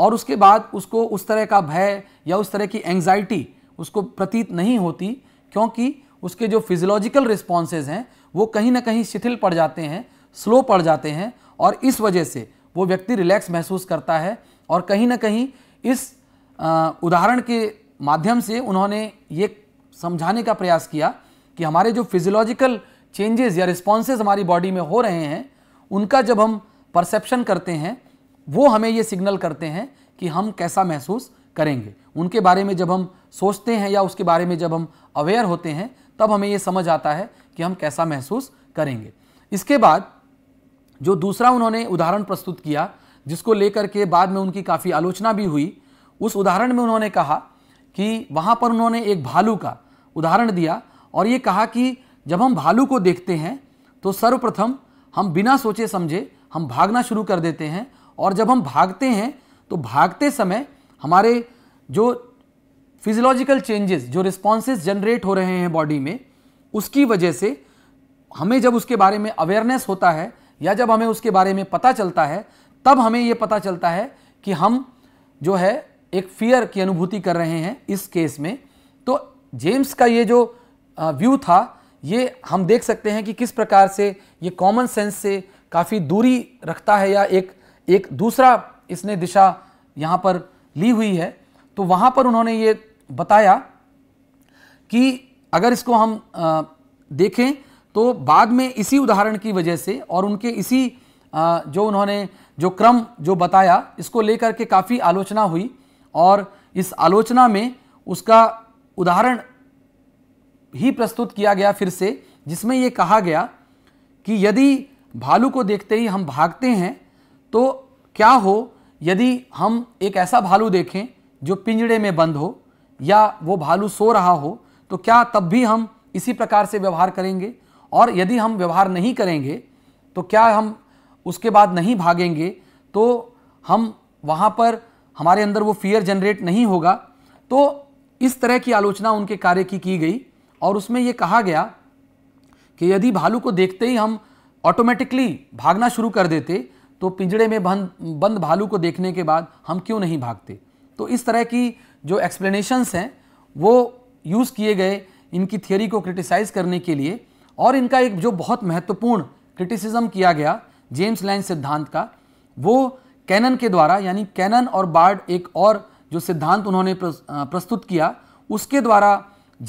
और उसके बाद उसको उस तरह का भय या उस तरह की एंग्जाइटी उसको प्रतीत नहीं होती क्योंकि उसके जो फिजियोलॉजिकल रिस्पॉन्सेज हैं वो कहीं ना कहीं शिथिल पड़ जाते हैं स्लो पड़ जाते हैं और इस वजह से वो व्यक्ति रिलैक्स महसूस करता है और कहीं ना कहीं इस उदाहरण के माध्यम से उन्होंने ये समझाने का प्रयास किया कि हमारे जो फिजियोलॉजिकल चेंजेस या रिस्पॉन्सेज हमारी बॉडी में हो रहे हैं उनका जब हम परसेप्शन करते हैं वो हमें ये सिग्नल करते हैं कि हम कैसा महसूस करेंगे उनके बारे में जब हम सोचते हैं या उसके बारे में जब हम अवेयर होते हैं तब हमें ये समझ आता है कि हम कैसा महसूस करेंगे इसके बाद जो दूसरा उन्होंने उदाहरण प्रस्तुत किया जिसको लेकर के बाद में उनकी काफ़ी आलोचना भी हुई उस उदाहरण में उन्होंने कहा कि वहाँ पर उन्होंने एक भालू का उदाहरण दिया और ये कहा कि जब हम भालू को देखते हैं तो सर्वप्रथम हम बिना सोचे समझे हम भागना शुरू कर देते हैं और जब हम भागते हैं तो भागते समय हमारे जो फिजियोलॉजिकल चेंजेस जो रिस्पॉन्सेज जनरेट हो रहे हैं बॉडी में उसकी वजह से हमें जब उसके बारे में अवेयरनेस होता है या जब हमें उसके बारे में पता चलता है तब हमें यह पता चलता है कि हम जो है एक फियर की अनुभूति कर रहे हैं इस केस में तो जेम्स का ये जो व्यू था ये हम देख सकते हैं कि किस प्रकार से ये कॉमन सेंस से काफ़ी दूरी रखता है या एक एक दूसरा इसने दिशा यहाँ पर ली हुई है तो वहाँ पर उन्होंने ये बताया कि अगर इसको हम आ, देखें तो बाद में इसी उदाहरण की वजह से और उनके इसी जो उन्होंने जो क्रम जो बताया इसको लेकर के काफ़ी आलोचना हुई और इस आलोचना में उसका उदाहरण ही प्रस्तुत किया गया फिर से जिसमें ये कहा गया कि यदि भालू को देखते ही हम भागते हैं तो क्या हो यदि हम एक ऐसा भालू देखें जो पिंजड़े में बंद हो या वो भालू सो रहा हो तो क्या तब भी हम इसी प्रकार से व्यवहार करेंगे और यदि हम व्यवहार नहीं करेंगे तो क्या हम उसके बाद नहीं भागेंगे तो हम वहाँ पर हमारे अंदर वो फियर जनरेट नहीं होगा तो इस तरह की आलोचना उनके कार्य की की गई और उसमें ये कहा गया कि यदि भालू को देखते ही हम ऑटोमेटिकली भागना शुरू कर देते तो पिंजड़े में बंद बंद भालू को देखने के बाद हम क्यों नहीं भागते तो इस तरह की जो एक्सप्लेनेशंस हैं वो यूज़ किए गए इनकी थियोरी को क्रिटिसाइज़ करने के लिए और इनका एक जो बहुत महत्वपूर्ण क्रिटिसिज्म किया गया जेम्स लैन सिद्धांत का वो कैनन के द्वारा यानी कैनन और बार्ड एक और जो सिद्धांत उन्होंने प्रस्तुत किया उसके द्वारा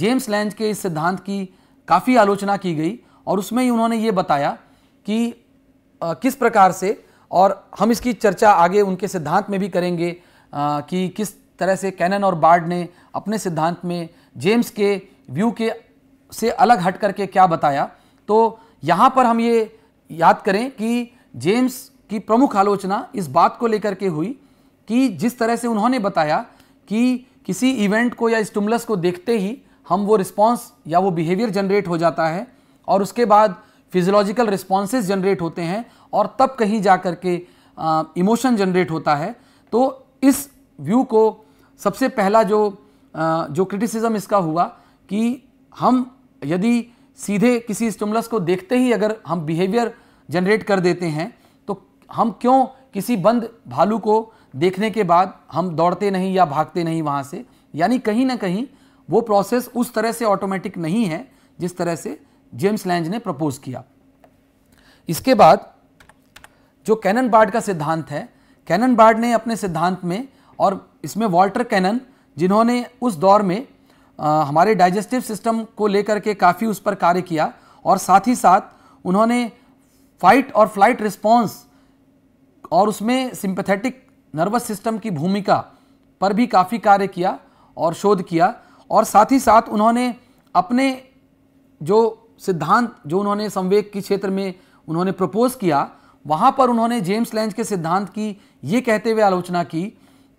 जेम्स लैंज के इस सिद्धांत की काफ़ी आलोचना की गई और उसमें ही उन्होंने ये बताया कि आ, किस प्रकार से और हम इसकी चर्चा आगे उनके सिद्धांत में भी करेंगे आ, कि किस तरह से कैनन और बार्ड ने अपने सिद्धांत में जेम्स के व्यू के से अलग हट करके क्या बताया तो यहाँ पर हम ये याद करें कि जेम्स की प्रमुख आलोचना इस बात को लेकर के हुई कि जिस तरह से उन्होंने बताया कि किसी इवेंट को या स्टमुलस को देखते ही हम वो रिस्पॉन्स या वो बिहेवियर जनरेट हो जाता है और उसके बाद फिजियोलॉजिकल रिस्पॉन्सेज जनरेट होते हैं और तब कहीं जा कर के इमोशन जनरेट होता है तो इस व्यू को सबसे पहला जो आ, जो क्रिटिसिज्म इसका हुआ कि हम यदि सीधे किसी स्टिमुलस को देखते ही अगर हम बिहेवियर जनरेट कर देते हैं तो हम क्यों किसी बंद भालू को देखने के बाद हम दौड़ते नहीं या भागते नहीं वहाँ से यानी कहीं ना कहीं वो प्रोसेस उस तरह से ऑटोमेटिक नहीं है जिस तरह से जेम्स लैंज ने प्रपोज किया इसके बाद जो कैनन बार्ड का सिद्धांत है कैनन बार्ड ने अपने सिद्धांत में और इसमें वॉल्टर कैनन जिन्होंने उस दौर में हमारे डाइजेस्टिव सिस्टम को लेकर के काफ़ी उस पर कार्य किया और साथ ही साथ उन्होंने फाइट और फ्लाइट रिस्पॉन्स और उसमें सिंपथेटिक नर्वस सिस्टम की भूमिका पर भी काफ़ी कार्य किया और शोध किया और साथ ही साथ उन्होंने अपने जो सिद्धांत जो उन्होंने संवेग के क्षेत्र में उन्होंने प्रपोज किया वहाँ पर उन्होंने जेम्स लेंज के सिद्धांत की ये कहते हुए आलोचना की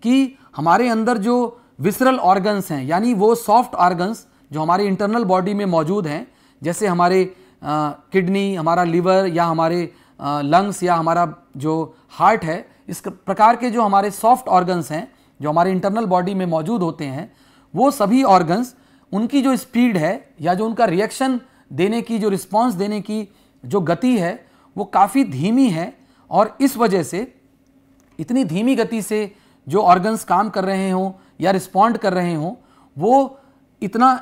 कि हमारे अंदर जो विसरल ऑर्गन्स हैं यानी वो सॉफ्ट ऑर्गन्स जो हमारे इंटरनल बॉडी में मौजूद हैं जैसे हमारे किडनी हमारा लिवर या हमारे लंग्स या हमारा जो हार्ट है इस प्रकार के जो हमारे सॉफ्ट ऑर्गन्स हैं जो हमारे इंटरनल बॉडी में मौजूद होते हैं वो सभी ऑर्गन्स उनकी जो स्पीड है या जो उनका रिएक्शन देने की जो रिस्पॉन्स देने की जो गति है वो काफ़ी धीमी है और इस वजह से इतनी धीमी गति से जो ऑर्गन्स काम कर रहे हों या रिस्पॉन्ड कर रहे हों वो इतना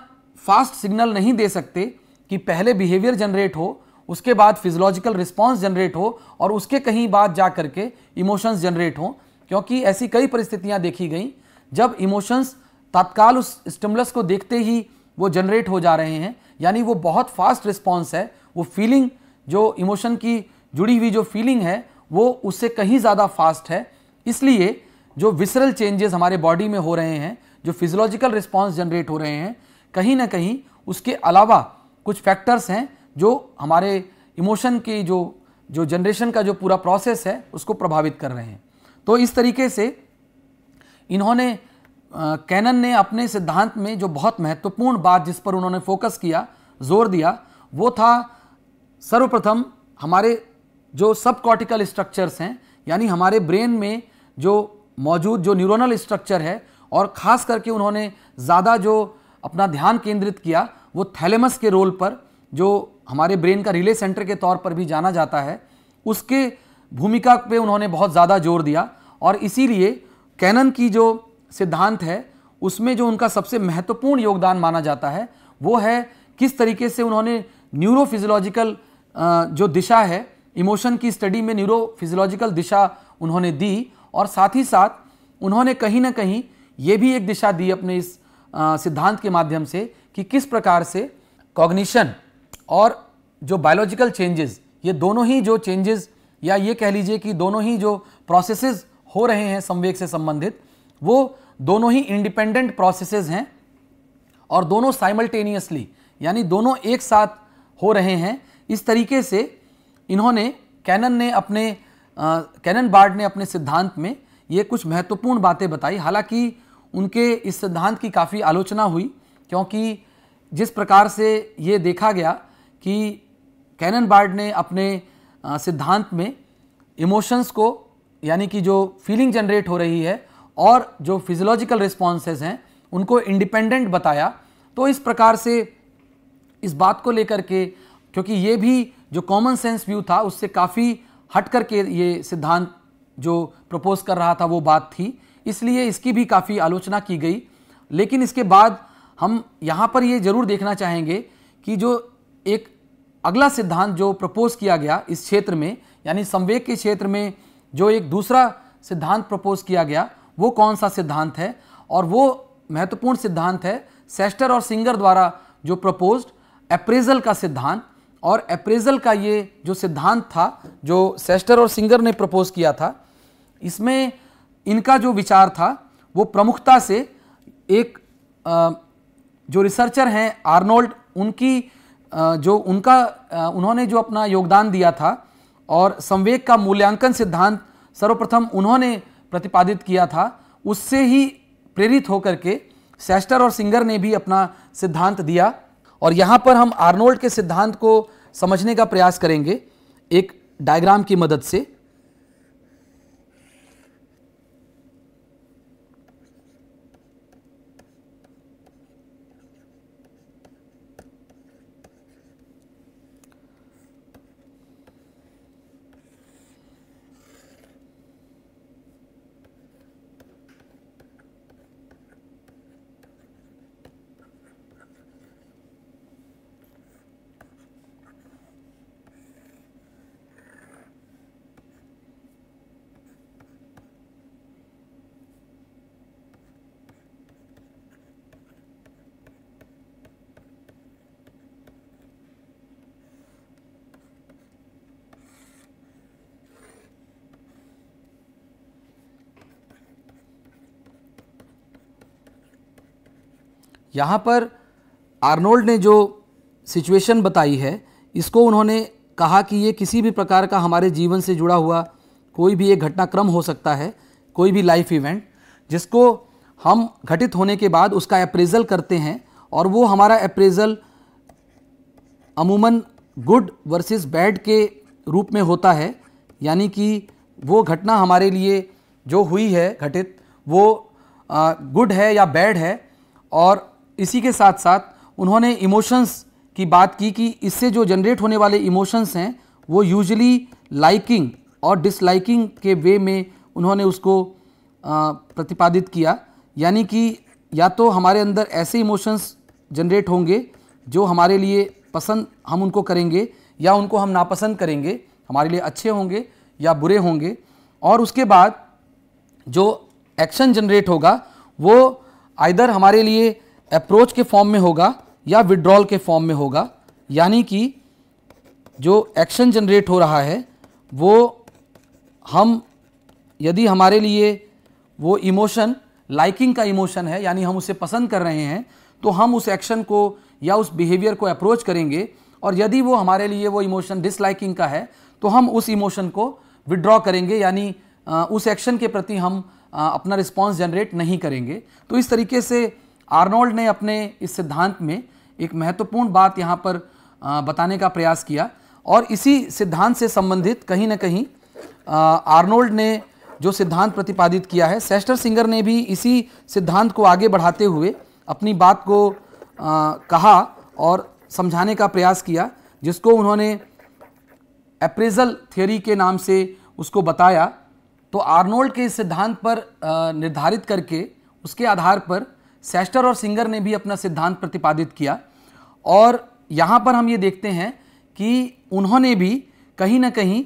फास्ट सिग्नल नहीं दे सकते कि पहले बिहेवियर जनरेट हो उसके बाद फिजोलॉजिकल रिस्पॉन्स जनरेट हो और उसके कहीं बाद जा करके इमोशंस जनरेट हों क्योंकि ऐसी कई परिस्थितियाँ देखी गई जब इमोशंस तत्काल उस स्टिमुलस को देखते ही वो जनरेट हो जा रहे हैं यानी वो बहुत फास्ट रिस्पॉन्स है वो फीलिंग जो इमोशन की जुड़ी हुई जो फीलिंग है वो उससे कहीं ज़्यादा फास्ट है इसलिए जो विसरल चेंजेस हमारे बॉडी में हो रहे हैं जो फिजियोलॉजिकल रिस्पॉन्स जनरेट हो रहे हैं कहीं ना कहीं उसके अलावा कुछ फैक्टर्स हैं जो हमारे इमोशन की जो जो जनरेशन का जो पूरा प्रोसेस है उसको प्रभावित कर रहे हैं तो इस तरीके से इन्होंने कैनन ने अपने सिद्धांत में जो बहुत महत्वपूर्ण बात जिस पर उन्होंने फोकस किया जोर दिया वो था सर्वप्रथम हमारे जो सब कॉर्टिकल स्ट्रक्चर्स हैं यानी हमारे ब्रेन में जो मौजूद जो न्यूरोनल स्ट्रक्चर है और ख़ास करके उन्होंने ज़्यादा जो अपना ध्यान केंद्रित किया वो थैलेमस के रोल पर जो हमारे ब्रेन का रिले सेंटर के तौर पर भी जाना जाता है उसके भूमिका पे उन्होंने बहुत ज़्यादा जोर दिया और इसीलिए कैनन की जो सिद्धांत है उसमें जो उनका सबसे महत्वपूर्ण योगदान माना जाता है वो है किस तरीके से उन्होंने न्यूरोफिजियोलॉजिकल जो दिशा है इमोशन की स्टडी में न्यूरोफिजियोलॉजिकल दिशा उन्होंने दी और साथ ही साथ उन्होंने कहीं ना कहीं ये भी एक दिशा दी अपने इस सिद्धांत के माध्यम से कि किस प्रकार से कॉग्निशन और जो बायोलॉजिकल चेंजेस ये दोनों ही जो चेंजेस या ये कह लीजिए कि दोनों ही जो प्रोसेसेस हो रहे हैं संवेग से संबंधित वो दोनों ही इंडिपेंडेंट प्रोसेसेस हैं और दोनों साइमल्टेनियसली यानी दोनों एक साथ हो रहे हैं इस तरीके से इन्होंने कैनन ने अपने कैनन बार्ड ने अपने सिद्धांत में ये कुछ महत्वपूर्ण बातें बताई हालांकि उनके इस सिद्धांत की काफ़ी आलोचना हुई क्योंकि जिस प्रकार से ये देखा गया कि कैनन बार्ड ने अपने सिद्धांत में इमोशंस को यानी कि जो फीलिंग जनरेट हो रही है और जो फिजियोलॉजिकल रिस्पॉन्सेज हैं उनको इंडिपेंडेंट बताया तो इस प्रकार से इस बात को लेकर के क्योंकि ये भी जो कॉमन सेंस व्यू था उससे काफ़ी हट करके ये सिद्धांत जो प्रपोज कर रहा था वो बात थी इसलिए इसकी भी काफ़ी आलोचना की गई लेकिन इसके बाद हम यहाँ पर ये ज़रूर देखना चाहेंगे कि जो एक अगला सिद्धांत जो प्रपोज किया गया इस क्षेत्र में यानी संवेग के क्षेत्र में जो एक दूसरा सिद्धांत प्रपोज किया गया वो कौन सा सिद्धांत है और वो महत्वपूर्ण सिद्धांत है सेस्टर और सिंगर द्वारा जो प्रपोज्ड अप्रेजल का सिद्धांत और अप्रेजल का ये जो सिद्धांत था जो सेस्टर और सिंगर ने प्रपोज किया था इसमें इनका जो विचार था वो प्रमुखता से एक जो रिसर्चर हैं आर्नोल्ड उनकी जो उनका उन्होंने जो अपना योगदान दिया था और संवेग का मूल्यांकन सिद्धांत सर्वप्रथम उन्होंने प्रतिपादित किया था उससे ही प्रेरित होकर के सेस्टर और सिंगर ने भी अपना सिद्धांत दिया और यहाँ पर हम आर्नोल्ड के सिद्धांत को समझने का प्रयास करेंगे एक डायग्राम की मदद से यहाँ पर आर्नोल्ड ने जो सिचुएशन बताई है इसको उन्होंने कहा कि ये किसी भी प्रकार का हमारे जीवन से जुड़ा हुआ कोई भी एक घटनाक्रम हो सकता है कोई भी लाइफ इवेंट जिसको हम घटित होने के बाद उसका अप्रेजल करते हैं और वो हमारा अप्रेजल अमूमन गुड वर्सेस बैड के रूप में होता है यानी कि वो घटना हमारे लिए जो हुई है घटित वो गुड है या बैड है और इसी के साथ साथ उन्होंने इमोशंस की बात की कि इससे जो जनरेट होने वाले इमोशंस हैं वो यूजली लाइकिंग और डिसलाइकिंग के वे में उन्होंने उसको प्रतिपादित किया यानी कि या तो हमारे अंदर ऐसे इमोशंस जनरेट होंगे जो हमारे लिए पसंद हम उनको करेंगे या उनको हम नापसंद करेंगे हमारे लिए अच्छे होंगे या बुरे होंगे और उसके बाद जो एक्शन जनरेट होगा वो आइधर हमारे लिए अप्रोच के फॉर्म में होगा या विड्रॉल के फॉर्म में होगा यानी कि जो एक्शन जनरेट हो रहा है वो हम यदि हमारे लिए वो इमोशन लाइकिंग का इमोशन है यानी हम उसे पसंद कर रहे हैं तो हम उस एक्शन को या उस बिहेवियर को अप्रोच करेंगे और यदि वो हमारे लिए वो इमोशन डिसलाइकिंग का है तो हम उस इमोशन को विड्रॉ करेंगे यानी उस एक्शन के प्रति हम अपना रिस्पॉन्स जनरेट नहीं करेंगे तो इस तरीके से आर्नोल्ड ने अपने इस सिद्धांत में एक महत्वपूर्ण बात यहाँ पर बताने का प्रयास किया और इसी सिद्धांत से संबंधित कहीं ना कहीं आर्नोल्ड ने जो सिद्धांत प्रतिपादित किया है सेस्टर सिंगर ने भी इसी सिद्धांत को आगे बढ़ाते हुए अपनी बात को आ, कहा और समझाने का प्रयास किया जिसको उन्होंने अप्रेजल थ्योरी के नाम से उसको बताया तो आर्नोल्ड के इस सिद्धांत पर निर्धारित करके उसके आधार पर सेस्टर और सिंगर ने भी अपना सिद्धांत प्रतिपादित किया और यहाँ पर हम ये देखते हैं कि उन्होंने भी कहीं ना कहीं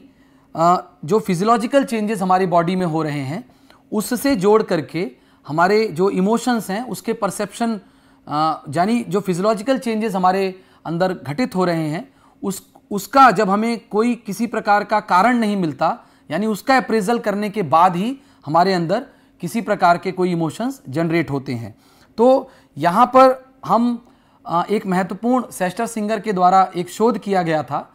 जो फिजियोलॉजिकल चेंजेस हमारी बॉडी में हो रहे हैं उससे जोड़ करके हमारे जो इमोशंस हैं उसके परसेप्शन यानी जो फिजियोलॉजिकल चेंजेस हमारे अंदर घटित हो रहे हैं उस उसका जब हमें कोई किसी प्रकार का कारण नहीं मिलता यानी उसका अप्रेजल करने के बाद ही हमारे अंदर किसी प्रकार के कोई इमोशंस जनरेट होते हैं तो यहाँ पर हम एक महत्वपूर्ण सेस्टर सिंगर के द्वारा एक शोध किया गया था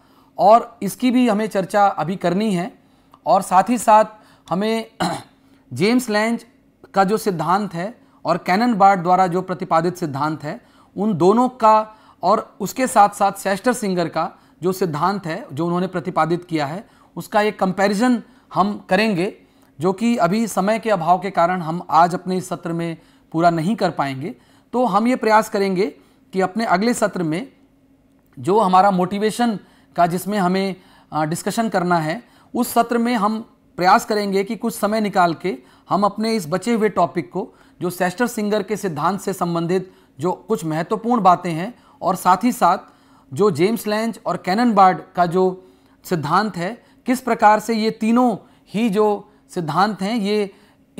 और इसकी भी हमें चर्चा अभी करनी है और साथ ही साथ हमें जेम्स लैंज का जो सिद्धांत है और कैनन बार्ड द्वारा जो प्रतिपादित सिद्धांत है उन दोनों का और उसके साथ साथ सेस्टर सिंगर का जो सिद्धांत है जो उन्होंने प्रतिपादित किया है उसका एक कंपैरिजन हम करेंगे जो कि अभी समय के अभाव के कारण हम आज अपने इस सत्र में पूरा नहीं कर पाएंगे तो हम ये प्रयास करेंगे कि अपने अगले सत्र में जो हमारा मोटिवेशन का जिसमें हमें डिस्कशन करना है उस सत्र में हम प्रयास करेंगे कि कुछ समय निकाल के हम अपने इस बचे हुए टॉपिक को जो सेस्टर सिंगर के सिद्धांत से संबंधित जो कुछ महत्वपूर्ण बातें हैं और साथ ही साथ जो जेम्स लैंच और कैनन बार्ड का जो सिद्धांत है किस प्रकार से ये तीनों ही जो सिद्धांत हैं ये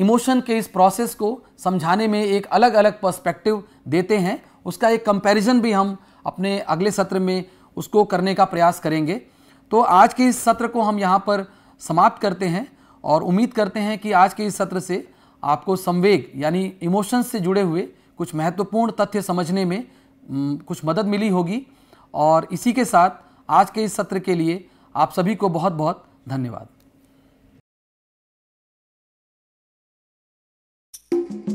इमोशन के इस प्रोसेस को समझाने में एक अलग अलग पर्सपेक्टिव देते हैं उसका एक कंपैरिजन भी हम अपने अगले सत्र में उसको करने का प्रयास करेंगे तो आज के इस सत्र को हम यहाँ पर समाप्त करते हैं और उम्मीद करते हैं कि आज के इस सत्र से आपको संवेग यानी इमोशंस से जुड़े हुए कुछ महत्वपूर्ण तथ्य समझने में कुछ मदद मिली होगी और इसी के साथ आज के इस सत्र के लिए आप सभी को बहुत बहुत धन्यवाद thank you